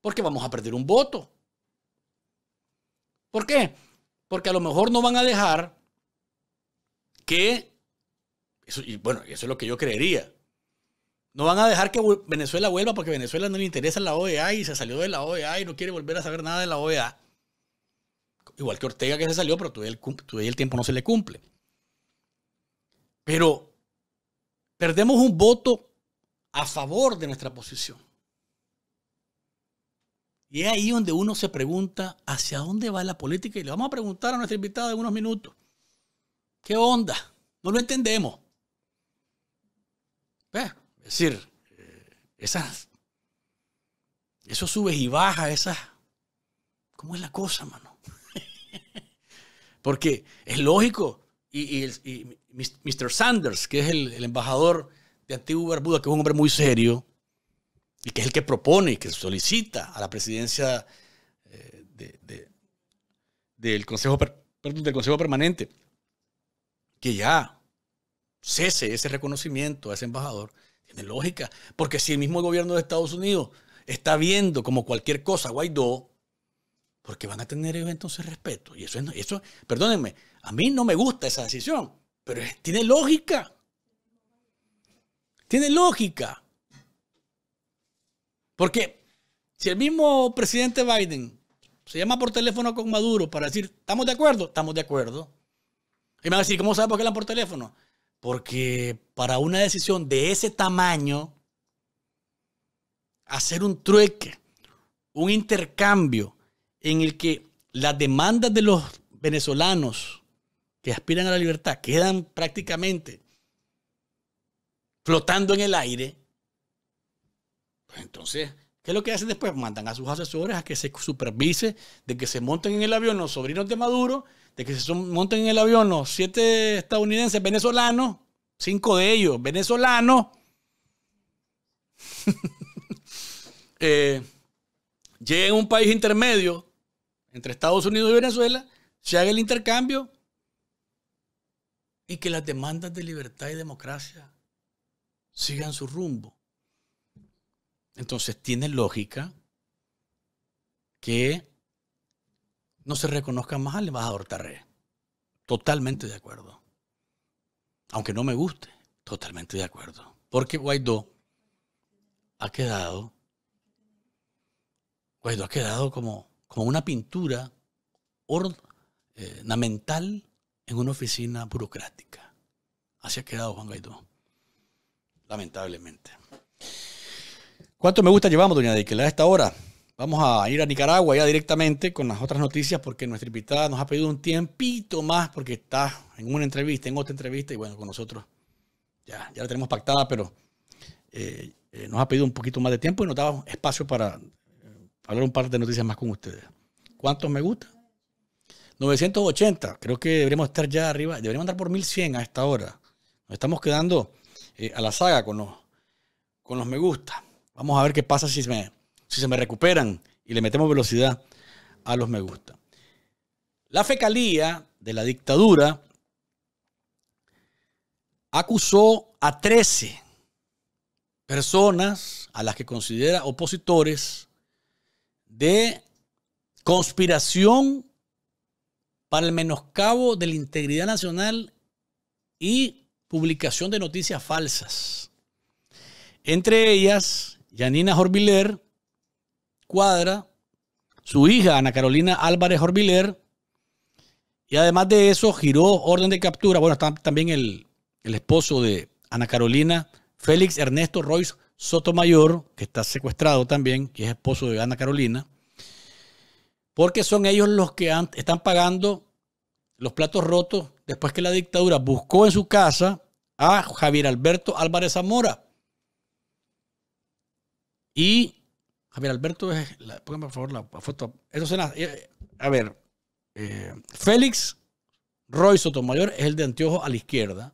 porque vamos a perder un voto. ¿Por qué? Porque a lo mejor no van a dejar que, y bueno, eso es lo que yo creería, no van a dejar que Venezuela vuelva porque Venezuela no le interesa la OEA y se salió de la OEA y no quiere volver a saber nada de la OEA. Igual que Ortega que se salió, pero todavía el tiempo no se le cumple. Pero perdemos un voto a favor de nuestra posición. Y es ahí donde uno se pregunta hacia dónde va la política y le vamos a preguntar a nuestra invitada en unos minutos. ¿Qué onda? No lo entendemos. es decir, eh, esas, Eso subes y baja. esas... ¿Cómo es la cosa, mano? Porque es lógico y, y, Mr. Sanders, que es el, embajador de Antigua Barbuda, que es un hombre muy serio y que es el que propone y que solicita a la presidencia eh, del, Consejo, del Consejo Permanente que ya cese ese reconocimiento a ese embajador. Tiene lógica, porque si el mismo gobierno de Estados Unidos está viendo como cualquier cosa Guaidó, porque van a tener entonces respeto. Y eso es, eso, perdónenme, a mí no me gusta esa decisión, pero tiene lógica. Tiene lógica. Porque si el mismo presidente Biden se llama por teléfono con Maduro para decir, ¿estamos de acuerdo? Estamos de acuerdo. Y me van a decir, ¿cómo sabe por qué hablan por teléfono? Porque para una decisión de ese tamaño, hacer un trueque, un intercambio, en el que las demandas de los venezolanos que aspiran a la libertad quedan prácticamente flotando en el aire, pues entonces, ¿qué es lo que hacen después? Mandan a sus asesores a que se supervise de que se monten en el avión los sobrinos de Maduro, de que se monten en el avión los siete estadounidenses venezolanos, cinco de ellos venezolanos. Eh, lleguen a un país intermedio entre Estados Unidos y Venezuela, se haga el intercambio y que las demandas de libertad y democracia sigan su rumbo. Entonces tiene lógica que no se reconozca más al embajador Tarré. Totalmente de acuerdo. Aunque no me guste, totalmente de acuerdo. Porque Guaidó ha quedado, Guaidó ha quedado como con una pintura ornamental en una oficina burocrática. Así ha quedado Juan Guaidó, lamentablemente. ¿Cuánto me gusta llevamos, doña Dequela, a esta hora? Vamos a ir a Nicaragua ya directamente con las otras noticias porque nuestra invitada nos ha pedido un tiempito más porque está en una entrevista, en otra entrevista y bueno, con nosotros ya, ya la tenemos pactada, pero eh, eh, nos ha pedido un poquito más de tiempo y nos daba espacio para hablar un par de noticias más con ustedes. ¿Cuántos me gusta? 980. Creo que deberíamos estar ya arriba. Deberíamos andar por 1100 a esta hora. Nos estamos quedando eh, a la saga con los, con los me gusta. Vamos a ver qué pasa si me, si se me recuperan y le metemos velocidad a los me gusta. La fecalía de la dictadura acusó a 13 personas a las que considera opositores de conspiración para el menoscabo de la integridad nacional y publicación de noticias falsas. Entre ellas, Janina Jorviler Cuadra, su hija Ana Carolina Álvarez Jorviler, y además de eso, giró orden de captura. Bueno, está también el, el esposo de Ana Carolina, Félix Ernesto Royce Sotomayor, que está secuestrado también, que es esposo de Ana Carolina, porque son ellos los que están pagando los platos rotos después que la dictadura buscó en su casa a Javier Alberto Álvarez Zamora. Y Javier Alberto es, por favor la foto. Eh, a ver, eh, Félix Roy Sotomayor es el de anteojo a la izquierda.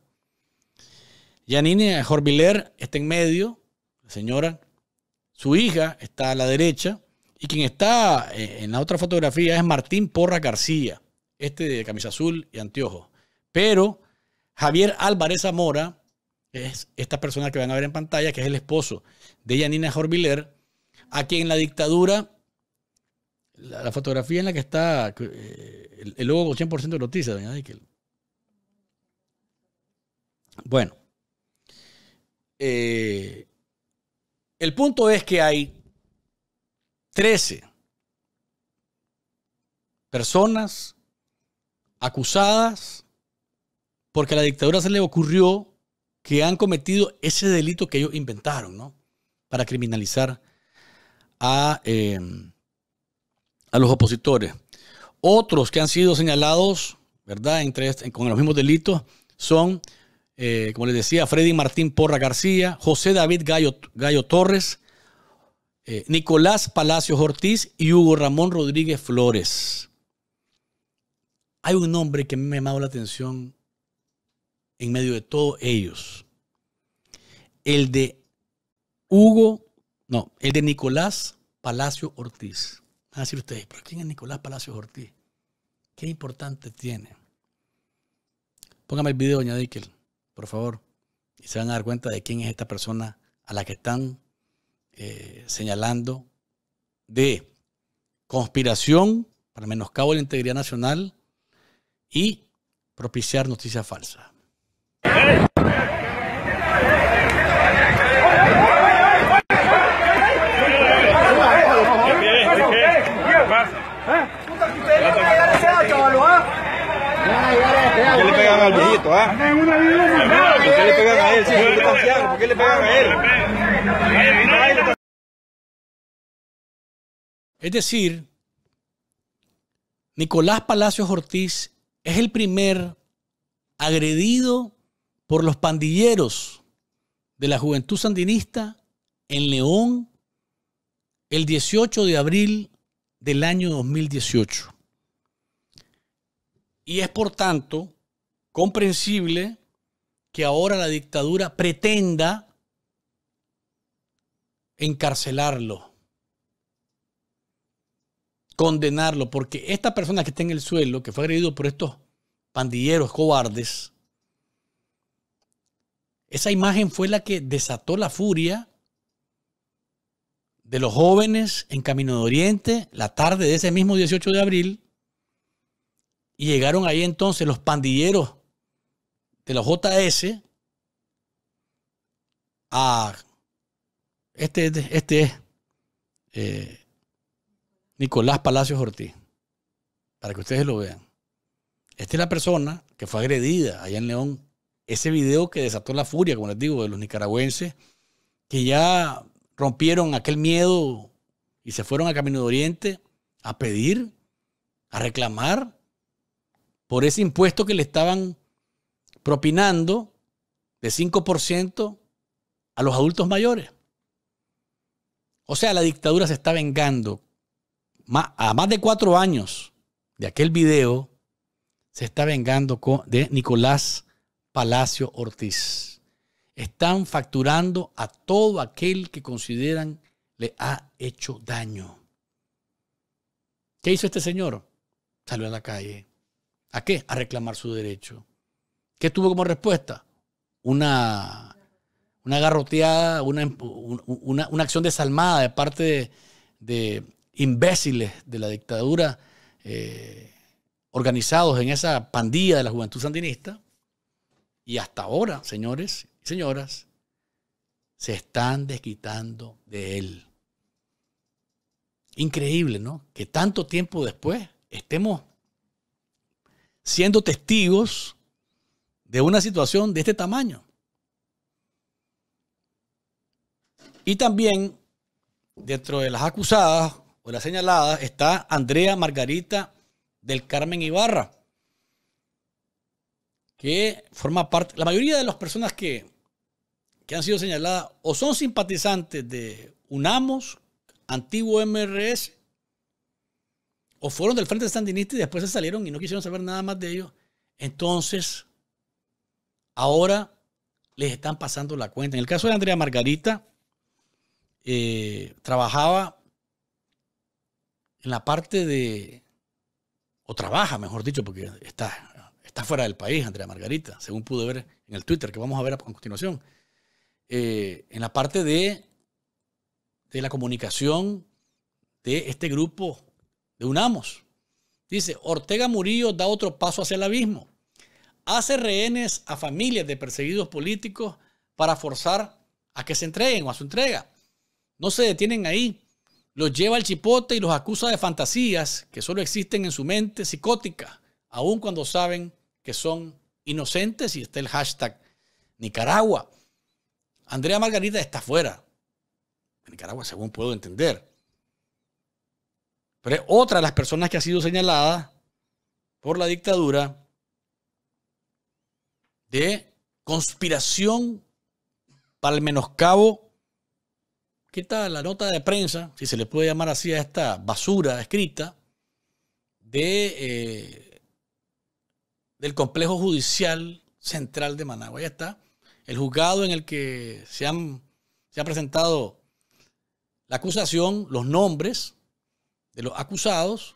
Yanine Jorviler está en medio señora, su hija está a la derecha y quien está eh, en la otra fotografía es Martín Porra García, este de camisa azul y anteojos. Pero Javier Álvarez Zamora es esta persona que van a ver en pantalla, que es el esposo de Yanina Jorviler, a quien la dictadura, la, fotografía en la que está eh, el, logo 100% de noticias doña Bueno. Eh, el punto es que hay 13 personas acusadas porque a la dictadura se le ocurrió que han cometido ese delito que ellos inventaron, ¿no? Para criminalizar a, em, los opositores. Otros que han sido señalados, ¿verdad? con los mismos delitos son eh, como les decía, Freddy Martín Porra García, José David Gallo, Gallo Torres, eh, Nicolás Palacios Ortiz y Hugo Ramón Rodríguez Flores. Hay un nombre que me ha llamado la atención en medio de todos ellos. El de Hugo, no, el de Nicolás Palacios Ortiz. Van a decir ustedes, ¿pero quién es Nicolás Palacios Ortiz? ¿Qué importante tiene? Póngame el video, doña Dickel por favor. Y se van a dar cuenta de quién es esta persona a la que están eh, señalando de conspiración para menoscabo de la integridad nacional y propiciar noticias falsas. Es decir, Nicolás Palacios Ortiz es el primer agredido por los pandilleros de la juventud sandinista en León el 18 de abril del año 2018. Y es por tanto comprensible que ahora la dictadura pretenda encarcelarlo, condenarlo, porque esta persona que está en el suelo, que fue agredido por estos pandilleros cobardes, esa imagen fue la que desató la furia de los jóvenes en Camino de Oriente la tarde de ese mismo 18 de abril. Y llegaron ahí entonces los pandilleros de la JS a este, este es este, eh, Nicolás Palacios Ortiz, para que ustedes lo vean. Esta es la persona que fue agredida allá en León. Ese video que desató la furia, como les digo, de los nicaragüenses, que ya rompieron aquel miedo y se fueron a Camino de Oriente a pedir, a reclamar por ese impuesto que le estaban propinando de 5% a los adultos mayores. O sea, la dictadura se está vengando. A más de cuatro años de aquel video, se está vengando de Nicolás Palacio Ortiz. Están facturando a todo aquel que consideran le ha hecho daño. ¿Qué hizo este señor? Salió a la calle. ¿A qué? A reclamar su derecho. ¿Qué tuvo como respuesta? Una, una garroteada, una, em, acción desalmada de parte de, imbéciles de la dictadura eh, organizados en esa pandilla de la juventud sandinista. Y hasta ahora, señores y señoras, se están desquitando de él. Increíble, ¿no? Que tanto tiempo después estemos siendo testigos de una situación de este tamaño. Y también, dentro de las acusadas o las señaladas, está Andrea Margarita del Carmen Ibarra, que forma parte, la mayoría de las personas que, que han sido señaladas o son simpatizantes de UNAMOS, antiguo MRS, o fueron del Frente Sandinista y después se salieron y no quisieron saber nada más de ellos. Entonces, ahora les están pasando la cuenta. En el caso de Andrea Margarita, eh, trabajaba en la parte de, o trabaja, mejor dicho, porque está, está fuera del país, Andrea Margarita, según pude ver en el Twitter, que vamos a ver a continuación, eh, en la parte de, de la comunicación de este grupo de UNAMOS. Dice, Ortega Murillo da otro paso hacia el abismo hace rehenes a familias de perseguidos políticos para forzar a que se entreguen o a su entrega. No se detienen ahí. Los lleva al chipote y los acusa de fantasías que solo existen en su mente psicótica, aun cuando saben que son inocentes y está el hashtag Nicaragua. Andrea Margarita está fuera. Nicaragua, según puedo entender. Pero es otra de las personas que ha sido señalada por la dictadura de ¿Eh? conspiración para el menoscabo. ¿Qué tal la nota de prensa, si se le puede llamar así a esta basura escrita, eh, del complejo judicial central de Managua? ahí está. El juzgado en el que se, han, se ha presentado la acusación, los nombres de los acusados,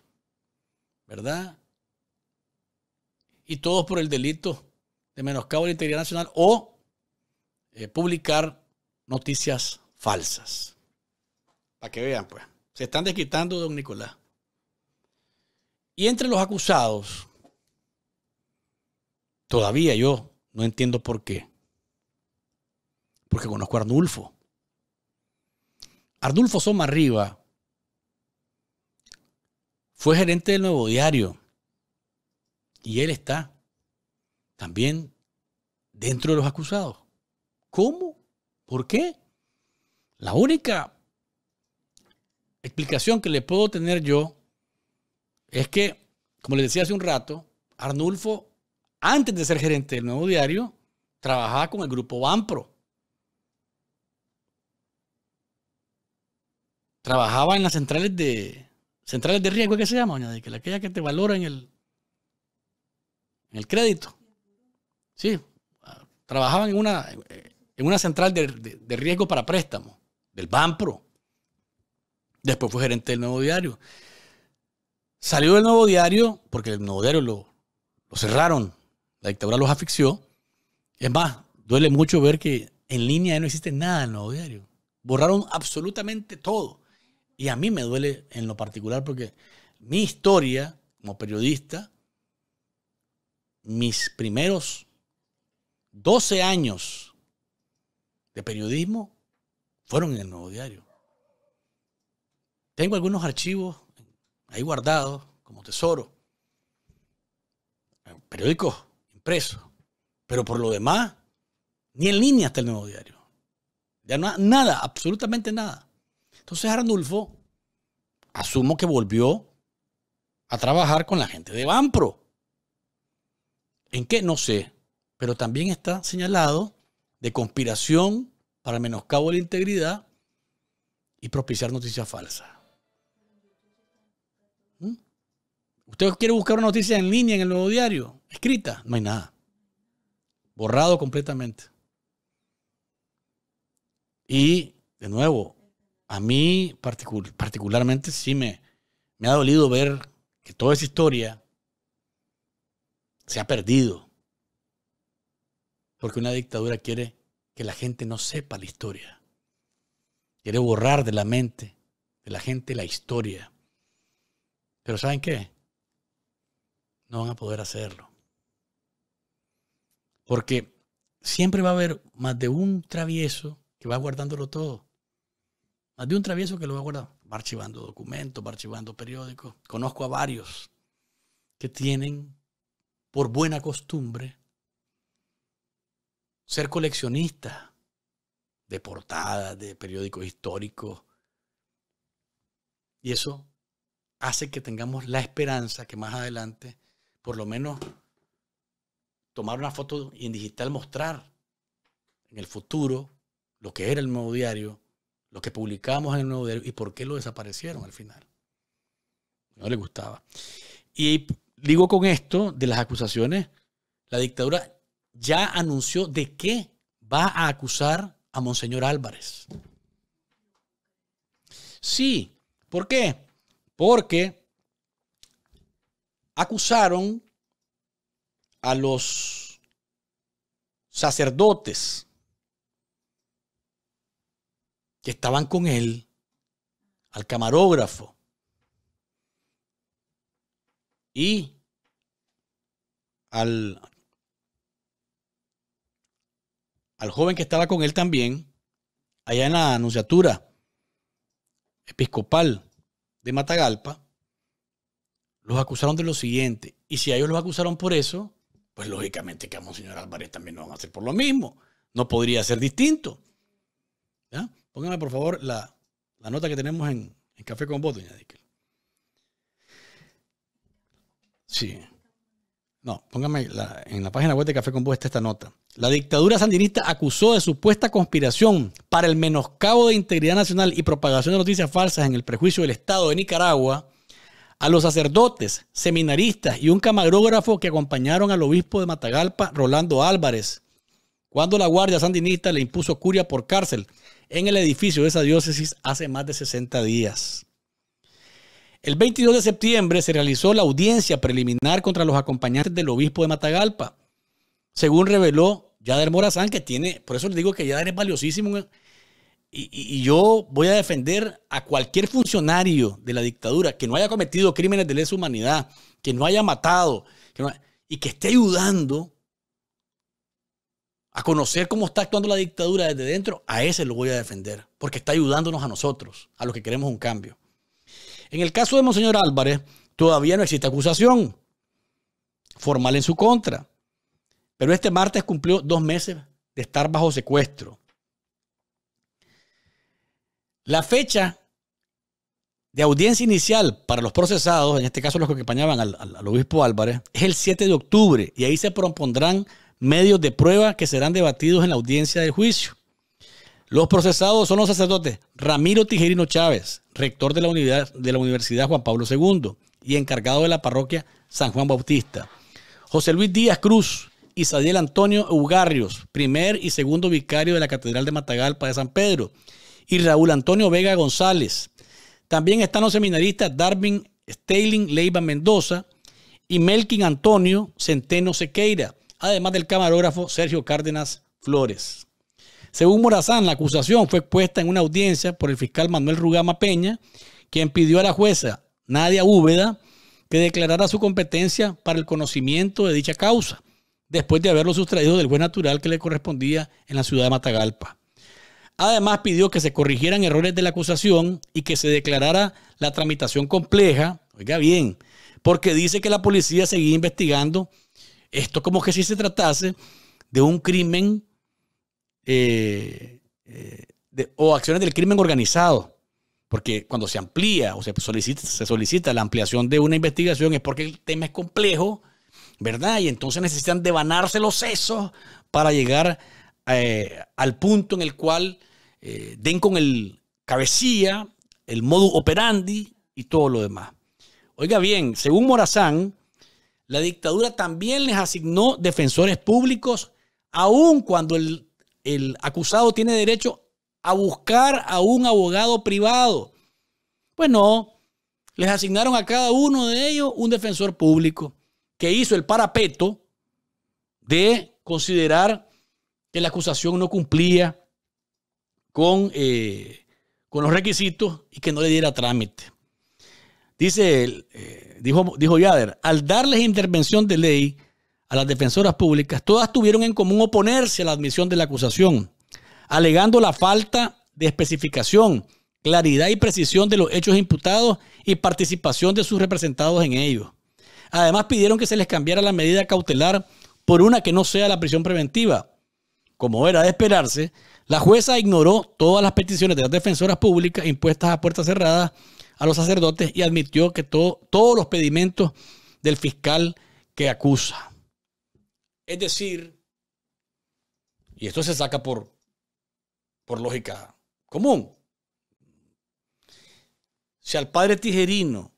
¿verdad? Y todos por el delito de menoscabo de la integridad nacional o eh, publicar noticias falsas. Para que vean, pues. Se están desquitando don Nicolás. Y entre los acusados, todavía yo no entiendo por qué. Porque conozco a Arnulfo. Arnulfo Soma Arriba fue gerente del Nuevo Diario. Y él está también dentro de los acusados. ¿Cómo? ¿Por qué? La única explicación que le puedo tener yo es que, como les decía hace un rato, Arnulfo, antes de ser gerente del nuevo diario, trabajaba con el grupo Bampro. Trabajaba en las centrales de centrales de riesgo que se llama, doña que aquella que te valora en en el crédito. Sí, trabajaban en una, en una central de, riesgo para préstamos, del Banpro. Después fue gerente del Nuevo Diario. Salió del Nuevo Diario, porque el Nuevo Diario lo, cerraron, la dictadura los asfixió. Es más, duele mucho ver que en línea no existe nada del Nuevo Diario. Borraron absolutamente todo. Y a mí me duele en lo particular porque mi historia como periodista, mis primeros 12 años de periodismo fueron en el Nuevo Diario. Tengo algunos archivos ahí guardados como tesoro, periódicos impresos, pero por lo demás, ni en línea está el Nuevo Diario. Ya no, nada, absolutamente nada. Entonces Arnulfo, asumo que volvió a trabajar con la gente de Banpro ¿En qué? No sé pero también está señalado de conspiración para menoscabo de la integridad y propiciar noticias falsas. ¿Mm? ¿Usted quiere buscar una noticia en línea en el nuevo diario? Escrita, no hay nada. Borrado completamente. Y, de nuevo, a mí particularmente sí me, me ha dolido ver que toda esa historia se ha perdido porque una dictadura quiere que la gente no sepa la historia. Quiere borrar de la mente de la gente la historia. Pero ¿saben qué? No van a poder hacerlo. Porque siempre va a haber más de un travieso que va guardándolo todo. Más de un travieso que lo va guardando. Va archivando documentos, va archivando periódicos. Conozco a varios que tienen por buena costumbre ser coleccionista de portadas, de periódicos históricos. Y eso hace que tengamos la esperanza que más adelante, por lo menos, tomar una foto y en digital mostrar en el futuro lo que era el nuevo diario, lo que publicamos en el nuevo diario y por qué lo desaparecieron al final. No le gustaba. Y digo con esto de las acusaciones, la dictadura ya anunció de qué va a acusar a Monseñor Álvarez. Sí, ¿por qué? Porque acusaron a los sacerdotes que estaban con él, al camarógrafo y al al joven que estaba con él también, allá en la anunciatura episcopal de Matagalpa, los acusaron de lo siguiente. Y si a ellos los acusaron por eso, pues lógicamente que a Monseñor Álvarez también lo van a hacer por lo mismo. No podría ser distinto. ¿Ya? Póngame por favor la, nota que tenemos en, Café con Vos, doña Sí. No, póngame en la página web de Café con esta nota. La dictadura sandinista acusó de supuesta conspiración para el menoscabo de integridad nacional y propagación de noticias falsas en el prejuicio del Estado de Nicaragua a los sacerdotes, seminaristas y un camarógrafo que acompañaron al obispo de Matagalpa, Rolando Álvarez, cuando la Guardia Sandinista le impuso curia por cárcel en el edificio de esa diócesis hace más de 60 días. El 22 de septiembre se realizó la audiencia preliminar contra los acompañantes del obispo de Matagalpa, según reveló Yader Morazán, que tiene, por eso le digo que Yader es valiosísimo, ¿eh? y, yo voy a defender a cualquier funcionario de la dictadura que no haya cometido crímenes de lesa humanidad, que no haya matado, y que esté ayudando a conocer cómo está actuando la dictadura desde dentro, a ese lo voy a defender, porque está ayudándonos a nosotros, a los que queremos un cambio. En el caso de Monseñor Álvarez, todavía no existe acusación formal en su contra. Pero este martes cumplió dos meses de estar bajo secuestro. La fecha de audiencia inicial para los procesados, en este caso los que acompañaban al, obispo Álvarez, es el 7 de octubre y ahí se propondrán medios de prueba que serán debatidos en la audiencia de juicio. Los procesados son los sacerdotes Ramiro Tijerino Chávez, rector de la, unidad, de la Universidad Juan Pablo II y encargado de la parroquia San Juan Bautista. José Luis Díaz Cruz, Isadiel Antonio Ugarrios, primer y segundo vicario de la Catedral de Matagalpa de San Pedro, y Raúl Antonio Vega González. También están los seminaristas Darwin Stalin Leiva Mendoza y Melkin Antonio Centeno Sequeira, además del camarógrafo Sergio Cárdenas Flores. Según Morazán, la acusación fue expuesta en una audiencia por el fiscal Manuel Rugama Peña, quien pidió a la jueza Nadia Úbeda que declarara su competencia para el conocimiento de dicha causa, después de haberlo sustraído del juez natural que le correspondía en la ciudad de Matagalpa. Además, pidió que se corrigieran errores de la acusación y que se declarara la tramitación compleja, oiga bien, porque dice que la policía seguía investigando esto como que si se tratase de un crimen eh, eh, o acciones del crimen organizado. Porque cuando se amplía o se solicita, la ampliación de una investigación es porque el tema es complejo, ¿verdad? Y entonces necesitan devanarse los sesos para llegar eh, al punto en el cual den con el cabecilla, el modus operandi y todo lo demás. Oiga bien, según Morazán, la dictadura también les asignó defensores públicos, aun cuando el el acusado tiene derecho a buscar a un abogado privado. Pues no, les asignaron a cada uno de ellos un defensor público que hizo el parapeto de considerar que la acusación no cumplía con, eh, con los requisitos y que no le diera trámite. Dice, eh, dijo, dijo Yader, al darles intervención de ley, a las defensoras públicas, todas tuvieron en común oponerse a la admisión de la acusación, alegando la falta de especificación, claridad y precisión de los hechos imputados y participación de sus representados en ellos. Además, pidieron que se les cambiara la medida cautelar por una que no sea la prisión preventiva. Como era de esperarse, la jueza ignoró todas las peticiones de las defensoras públicas impuestas a puertas cerradas a los sacerdotes y admitió que todos los pedimentos del fiscal que acusa. Es decir, y esto se saca por, por lógica común. Si al padre tijerino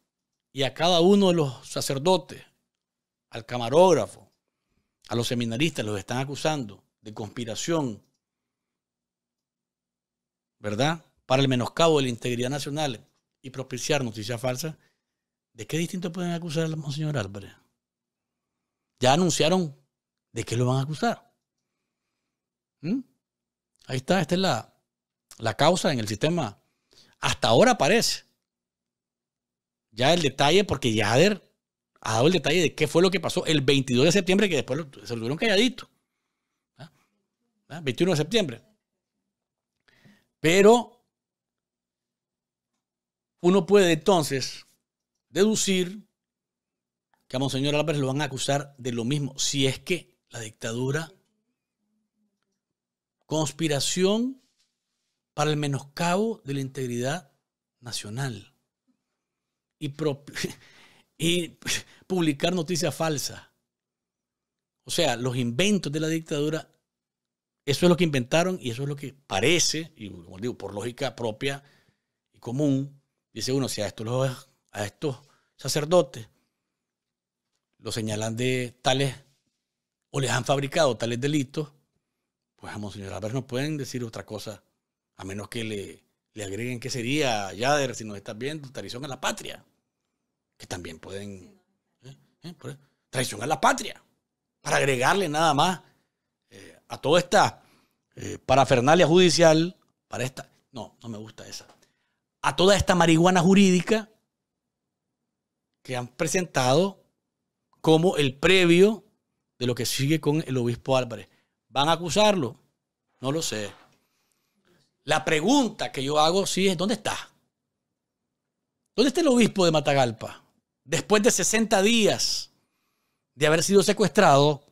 y a cada uno de los sacerdotes, al camarógrafo, a los seminaristas los están acusando de conspiración, ¿verdad? Para el menoscabo de la integridad nacional y propiciar noticias falsas, ¿de qué distinto pueden acusar al Monseñor Álvarez? Ya anunciaron ¿de qué lo van a acusar? ¿Mm? Ahí está, esta es la, la causa en el sistema. Hasta ahora parece. Ya el detalle, porque Yader ha dado el detalle de qué fue lo que pasó el 22 de septiembre, que después se lo tuvieron calladito. 21 ¿ah? ¿Ah? de septiembre. Pero uno puede entonces deducir que a Monseñor Álvarez lo van a acusar de lo mismo, si es que la dictadura, conspiración para el menoscabo de la integridad nacional y, y publicar noticias falsas. O sea, los inventos de la dictadura, eso es lo que inventaron y eso es lo que parece, y como digo, por lógica propia y común, dice uno, si a estos, a estos sacerdotes lo señalan de tales o les han fabricado tales delitos, pues a Monseñor Albert no pueden decir otra cosa, a menos que le, le agreguen que sería Yader, si nos estás viendo, traición a la patria, que también pueden... ¿eh? ¿Eh? traición a la patria, para agregarle nada más eh, a toda esta parafernalia judicial, para esta... No, no me gusta esa. A toda esta marihuana jurídica que han presentado como el previo de lo que sigue con el obispo Álvarez. ¿Van a acusarlo? No lo sé. La pregunta que yo hago sí es, ¿dónde está? ¿Dónde está el obispo de Matagalpa? Después de 60 días de haber sido secuestrado,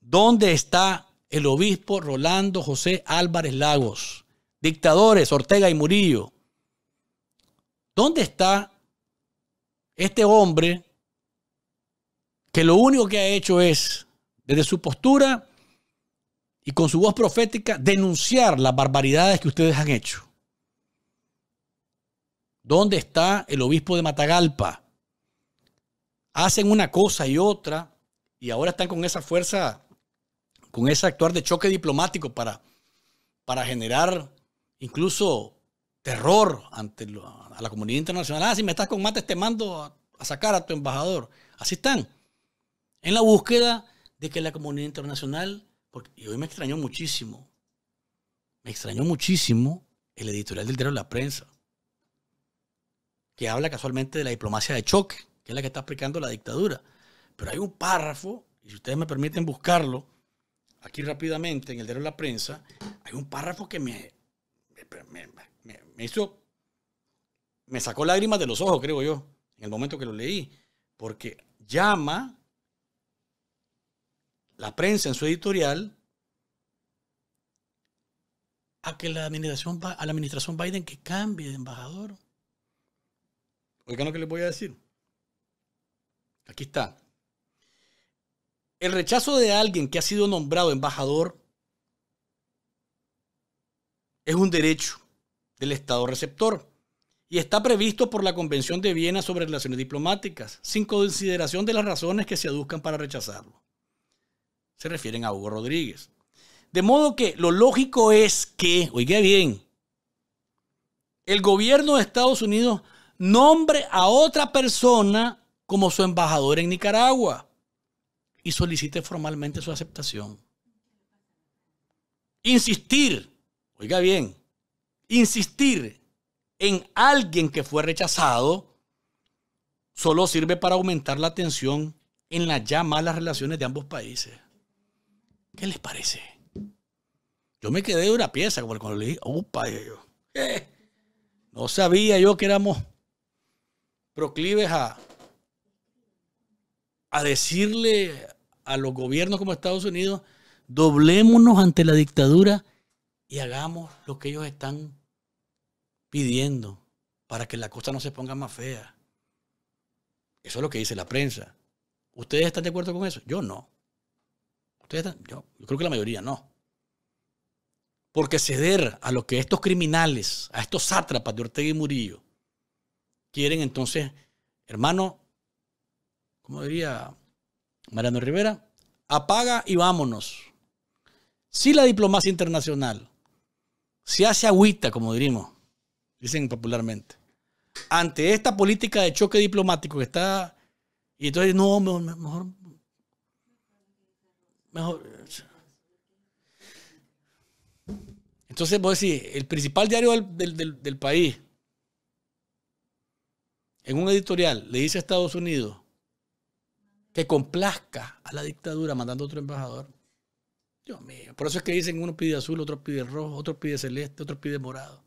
¿dónde está el obispo Rolando José Álvarez Lagos? Dictadores Ortega y Murillo. ¿Dónde está este hombre que lo único que ha hecho es, desde su postura y con su voz profética, denunciar las barbaridades que ustedes han hecho. ¿Dónde está el obispo de Matagalpa? Hacen una cosa y otra y ahora están con esa fuerza, con ese actuar de choque diplomático para, para generar incluso terror ante a la comunidad internacional. Ah, si me estás con mates te mando a sacar a tu embajador. Así están en la búsqueda de que la comunidad internacional, y hoy me extrañó muchísimo, me extrañó muchísimo el editorial del diario La Prensa, que habla casualmente de la diplomacia de choque, que es la que está aplicando la dictadura. Pero hay un párrafo, y si ustedes me permiten buscarlo, aquí rápidamente en el diario La Prensa, hay un párrafo que me, me hizo, me sacó lágrimas de los ojos, creo yo, en el momento que lo leí, porque llama la prensa en su editorial a que la administración, a la administración Biden que cambie de embajador. Oigan lo que les voy a decir. Aquí está. El rechazo de alguien que ha sido nombrado embajador es un derecho del Estado receptor y está previsto por la Convención de Viena sobre Relaciones Diplomáticas, sin consideración de las razones que se aduzcan para rechazarlo se refieren a Hugo Rodríguez. De modo que lo lógico es que, oiga bien, el gobierno de Estados Unidos nombre a otra persona como su embajador en Nicaragua y solicite formalmente su aceptación. Insistir, oiga bien, insistir en alguien que fue rechazado solo sirve para aumentar la tensión en las ya malas relaciones de ambos países. ¿Qué les parece? Yo me quedé de una pieza, como cuando le dije, upa, yo, eh, no sabía yo que éramos proclives a, a decirle a los gobiernos como Estados Unidos, doblémonos ante la dictadura y hagamos lo que ellos están pidiendo para que la cosa no se ponga más fea. Eso es lo que dice la prensa. ¿Ustedes están de acuerdo con eso? Yo no yo, yo creo que la mayoría no. Porque ceder a lo que estos criminales, a estos sátrapas de Ortega y Murillo, quieren entonces, hermano, como diría Mariano Rivera, apaga y vámonos. Si la diplomacia internacional se hace agüita, como diríamos, dicen popularmente, ante esta política de choque diplomático que está, y entonces, no, mejor, mejor Mejor. Entonces vos decís, el principal diario del, país, en un editorial, le dice a Estados Unidos que complazca a la dictadura mandando otro embajador. Dios mío, por eso es que dicen uno pide azul, otro pide rojo, otro pide celeste, otro pide morado.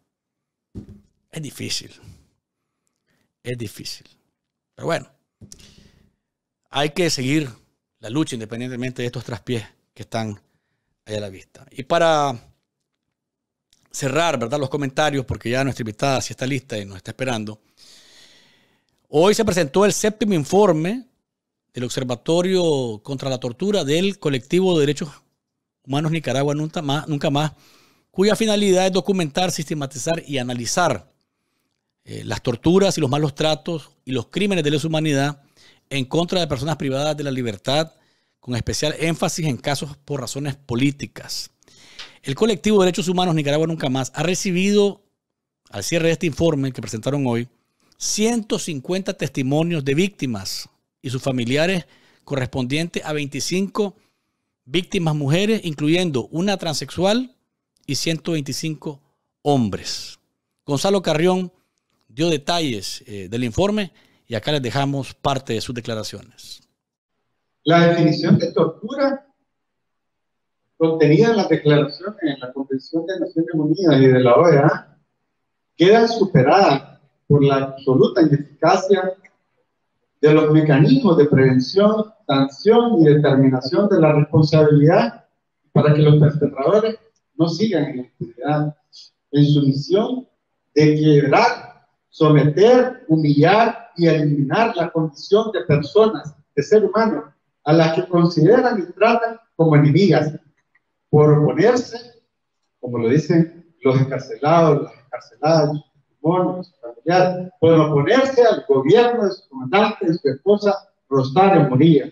Es difícil. Es difícil. Pero bueno, hay que seguir la lucha independientemente de estos traspiés que están ahí a la vista. Y para cerrar, ¿verdad? Los comentarios, porque ya nuestra invitada sí está lista y nos está esperando. Hoy se presentó el séptimo informe del Observatorio contra la Tortura del Colectivo de Derechos Humanos Nicaragua Nunca Más, nunca más cuya finalidad es documentar, sistematizar y analizar eh, las torturas y los malos tratos y los crímenes de lesa humanidad en contra de personas privadas de la libertad, con especial énfasis en casos por razones políticas. El colectivo de Derechos Humanos Nicaragua Nunca Más ha recibido, al cierre de este informe que presentaron hoy, 150 testimonios de víctimas y sus familiares correspondientes a 25 víctimas mujeres, incluyendo una transexual y 125 hombres. Gonzalo Carrión dio detalles eh, del informe y acá les dejamos parte de sus declaraciones. La definición de tortura contenida en las declaraciones en la Convención de Naciones Unidas y de la OEA queda superada por la absoluta ineficacia de los mecanismos de prevención, sanción y determinación de la responsabilidad para que los perpetradores no sigan en en su misión de quebrar, someter, humillar y eliminar la condición de personas, de ser humano, a las que consideran y tratan como enemigas, por oponerse, como lo dicen los encarcelados, las encarceladas, los familiares, por oponerse al gobierno de su comandante, de su esposa, Rosario Moría,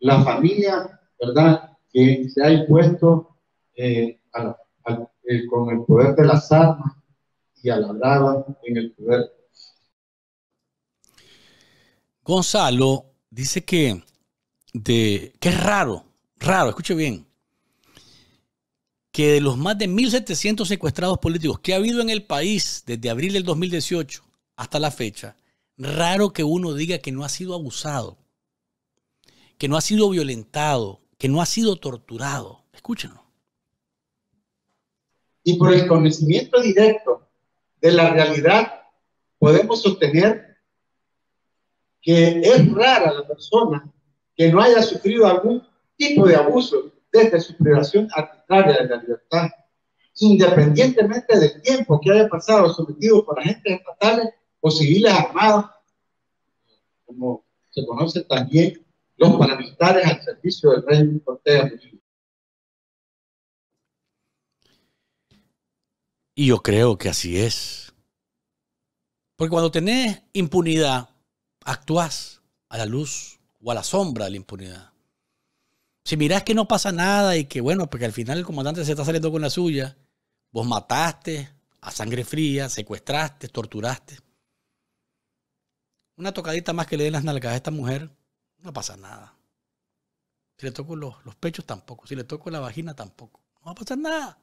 la familia, ¿verdad?, que se ha impuesto eh, eh, con el poder de las armas y a la brava en el poder Gonzalo dice que, de, qué es raro, raro, escuche bien, que de los más de 1.700 secuestrados políticos que ha habido en el país desde abril del 2018 hasta la fecha, raro que uno diga que no ha sido abusado, que no ha sido violentado, que no ha sido torturado. Escúchenlo. Y por el conocimiento directo de la realidad, podemos sostener que es rara la persona que no haya sufrido algún tipo de abuso desde su privación arbitraria de la libertad, independientemente del tiempo que haya pasado sometido por agentes estatales o civiles armados, como se conoce también los paramilitares al servicio del régimen Cortés. Y yo creo que así es. Porque cuando tenés impunidad, actúas a la luz o a la sombra de la impunidad. Si mirás que no pasa nada y que, bueno, porque al final el comandante se está saliendo con la suya, vos mataste a sangre fría, secuestraste, torturaste. Una tocadita más que le den las nalgas a esta mujer, no pasa nada. Si le toco los, los pechos, tampoco. Si le toco la vagina, tampoco. No va a pasar nada.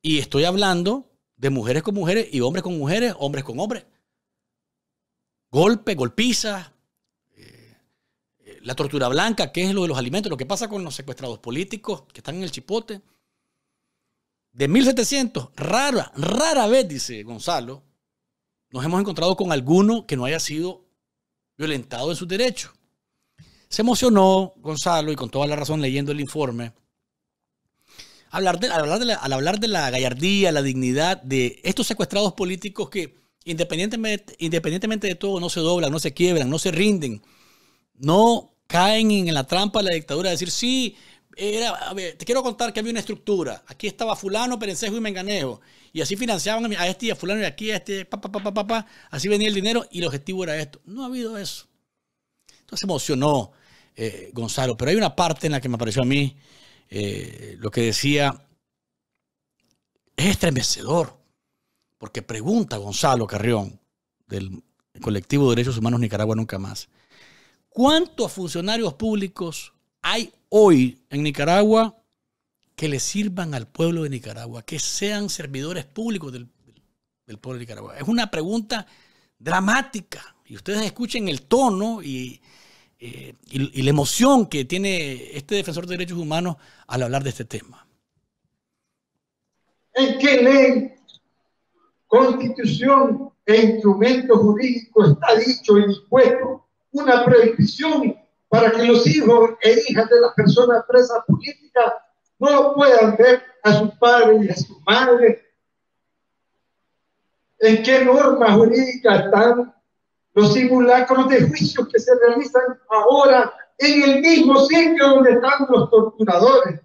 Y estoy hablando de mujeres con mujeres y hombres con mujeres, hombres con hombres golpe, golpiza, eh, eh, la tortura blanca, que es lo de los alimentos, lo que pasa con los secuestrados políticos que están en el chipote. De 1700, rara, rara vez, dice Gonzalo, nos hemos encontrado con alguno que no haya sido violentado en sus derechos. Se emocionó Gonzalo, y con toda la razón leyendo el informe, hablar de, al hablar de la gallardía, la dignidad de estos secuestrados políticos que independientemente, de todo, no se doblan, no se quiebran, no se rinden, no caen en la trampa de la dictadura de decir, sí, era, te quiero contar que había una estructura. Aquí estaba fulano, perencejo y menganejo. Y así financiaban a este y a fulano y aquí a este, Así venía el dinero y el objetivo era esto. No ha habido eso. Entonces emocionó eh, Gonzalo. Pero hay una parte en la que me apareció a mí eh, lo que decía, es estremecedor. Porque pregunta Gonzalo Carrión, del colectivo de Derechos Humanos Nicaragua Nunca Más, ¿cuántos funcionarios públicos hay hoy en Nicaragua que le sirvan al pueblo de Nicaragua, que sean servidores públicos del, pueblo de Nicaragua? Es una pregunta dramática. Y ustedes escuchen el tono eh, y, la emoción que tiene este defensor de derechos humanos al hablar de este tema. ¿En qué ley constitución e instrumento jurídico está dicho y dispuesto una prohibición para que los hijos e hijas de las personas presas políticas no puedan ver a sus padres y a sus madres. ¿En qué norma jurídica están los simulacros de juicios que se realizan ahora en el mismo sitio donde están los torturadores?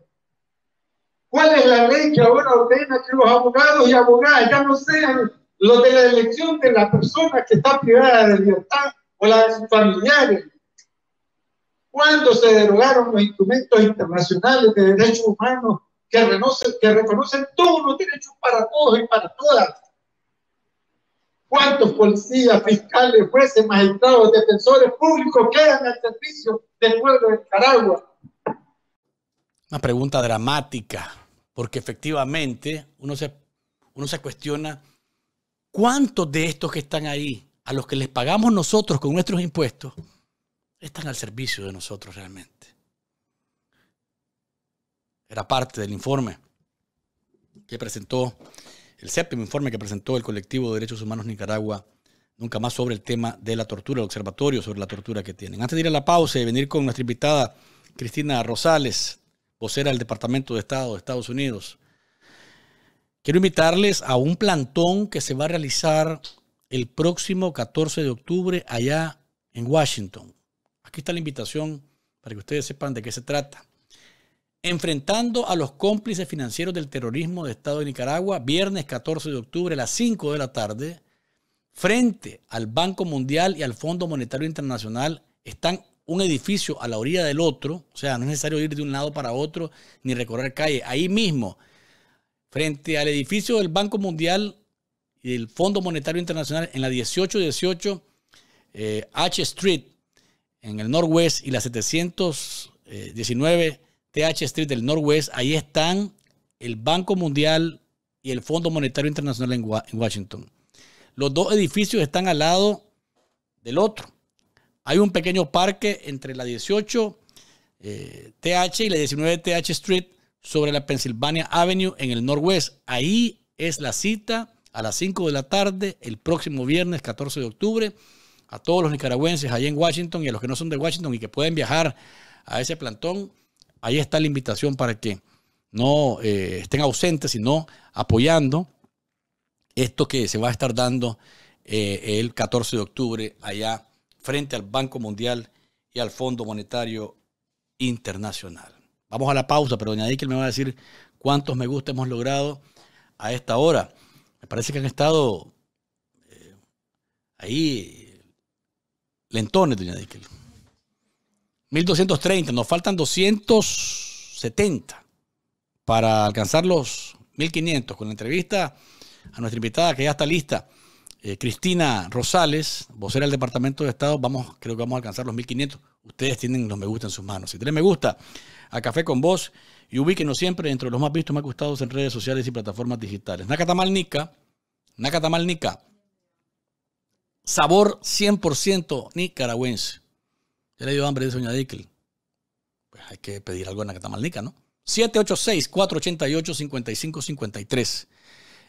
¿Cuál es la ley que ahora ordena que los abogados y abogadas ya no sean los de la elección de la persona que está privada de libertad o la de sus familiares? ¿Cuándo se derogaron los instrumentos internacionales de derechos humanos que reconocen, que reconocen todos los derechos para todos y para todas? ¿Cuántos policías, fiscales, jueces, magistrados, defensores públicos quedan al servicio del pueblo de Nicaragua? Una pregunta dramática, porque efectivamente uno se, uno se cuestiona cuántos de estos que están ahí, a los que les pagamos nosotros con nuestros impuestos, están al servicio de nosotros realmente. Era parte del informe que presentó, el séptimo informe que presentó el colectivo de derechos humanos Nicaragua, nunca más sobre el tema de la tortura, el observatorio sobre la tortura que tienen. Antes de ir a la pausa y venir con nuestra invitada Cristina Rosales, vocera el Departamento de Estado de Estados Unidos. Quiero invitarles a un plantón que se va a realizar el próximo 14 de octubre allá en Washington. Aquí está la invitación para que ustedes sepan de qué se trata. Enfrentando a los cómplices financieros del terrorismo de Estado de Nicaragua, viernes 14 de octubre a las 5 de la tarde, frente al Banco Mundial y al Fondo Monetario Internacional, están un edificio a la orilla del otro, o sea, no es necesario ir de un lado para otro ni recorrer calle. Ahí mismo, frente al edificio del Banco Mundial y del Fondo Monetario Internacional en la 1818 eh, H Street en el Northwest y la 719 TH Street del Northwest, ahí están el Banco Mundial y el Fondo Monetario Internacional en Washington. Los dos edificios están al lado del otro. Hay un pequeño parque entre la 18 eh, TH y la 19 TH Street sobre la Pennsylvania Avenue en el Northwest. Ahí es la cita a las 5 de la tarde el próximo viernes 14 de octubre. A todos los nicaragüenses allá en Washington y a los que no son de Washington y que pueden viajar a ese plantón, ahí está la invitación para que no eh, estén ausentes, sino apoyando esto que se va a estar dando eh, el 14 de octubre allá frente al Banco Mundial y al Fondo Monetario Internacional. Vamos a la pausa, pero doña Díquel me va a decir cuántos me gusta hemos logrado a esta hora. Me parece que han estado eh, ahí lentones, doña Díquel. 1230, nos faltan 270 para alcanzar los 1500 con la entrevista a nuestra invitada que ya está lista. Eh, Cristina Rosales, vocera del Departamento de Estado, vamos, creo que vamos a alcanzar los 1500. Ustedes tienen los me gusta en sus manos. Si tienen me gusta a Café con Vos y ubíquenos siempre entre los más vistos, más gustados en redes sociales y plataformas digitales. Nacatamalnica, Nacatamalnica. sabor 100% nicaragüense. Ya le dio hambre, de soña Pues hay que pedir algo en Nacatamalnica, ¿no? 786-488-5553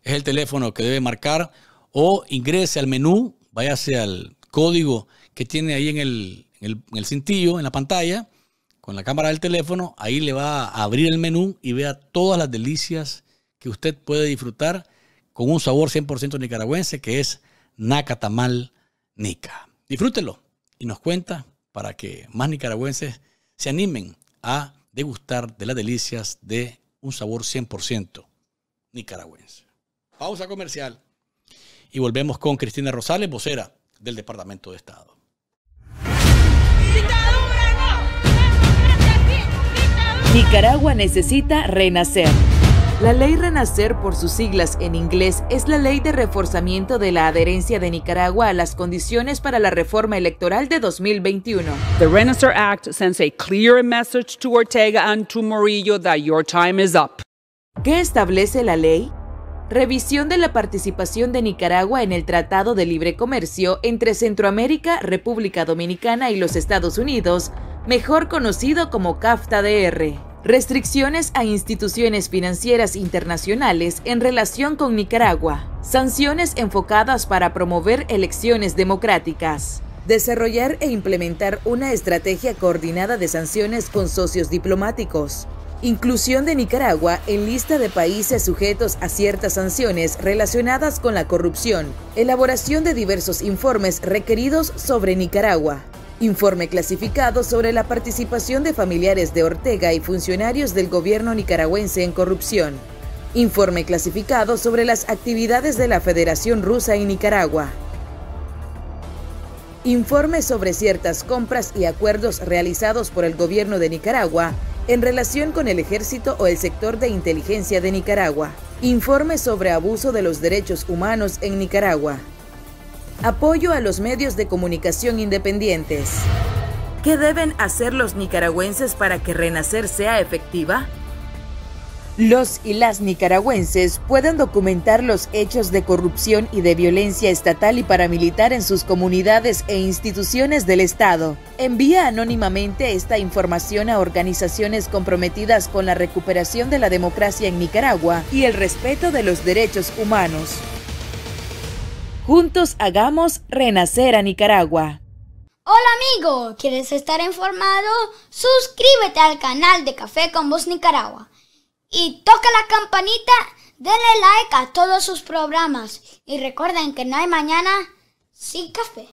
es el teléfono que debe marcar o ingrese al menú, váyase al código que tiene ahí en el, cintillo, en la pantalla, con la cámara del teléfono, ahí le va a abrir el menú y vea todas las delicias que usted puede disfrutar con un sabor 100% nicaragüense que es Naca Tamal Nica. Disfrútelo y nos cuenta para que más nicaragüenses se animen a degustar de las delicias de un sabor 100% nicaragüense. Pausa comercial y volvemos con Cristina Rosales, vocera del Departamento de Estado. Nicaragua necesita renacer. La ley Renacer, por sus siglas en inglés, es la ley de reforzamiento de la adherencia de Nicaragua a las condiciones para la reforma electoral de 2021. The Renacer Act sends a clear message to Ortega and to Murillo that your time is up. ¿Qué establece la ley? Revisión de la participación de Nicaragua en el Tratado de Libre Comercio entre Centroamérica, República Dominicana y los Estados Unidos, mejor conocido como CAFTA-DR. Restricciones a instituciones financieras internacionales en relación con Nicaragua. Sanciones enfocadas para promover elecciones democráticas. Desarrollar e implementar una estrategia coordinada de sanciones con socios diplomáticos. Inclusión de Nicaragua en lista de países sujetos a ciertas sanciones relacionadas con la corrupción. Elaboración de diversos informes requeridos sobre Nicaragua. Informe clasificado sobre la participación de familiares de Ortega y funcionarios del gobierno nicaragüense en corrupción. Informe clasificado sobre las actividades de la Federación Rusa en Nicaragua. Informe sobre ciertas compras y acuerdos realizados por el gobierno de Nicaragua en relación con el ejército o el sector de inteligencia de Nicaragua. Informe sobre abuso de los derechos humanos en Nicaragua. Apoyo a los medios de comunicación independientes. ¿Qué deben hacer los nicaragüenses para que Renacer sea efectiva? los y las nicaragüenses pueden documentar los hechos de corrupción y de violencia estatal y paramilitar en sus comunidades e instituciones del Estado. Envía anónimamente esta información a organizaciones comprometidas con la recuperación de la democracia en Nicaragua y el respeto de los derechos humanos. Juntos hagamos renacer a Nicaragua. Hola amigo, ¿quieres estar informado? Suscríbete al canal de Café con Voz Nicaragua y toca la campanita, denle like a todos sus programas y recuerden que no hay mañana sin café.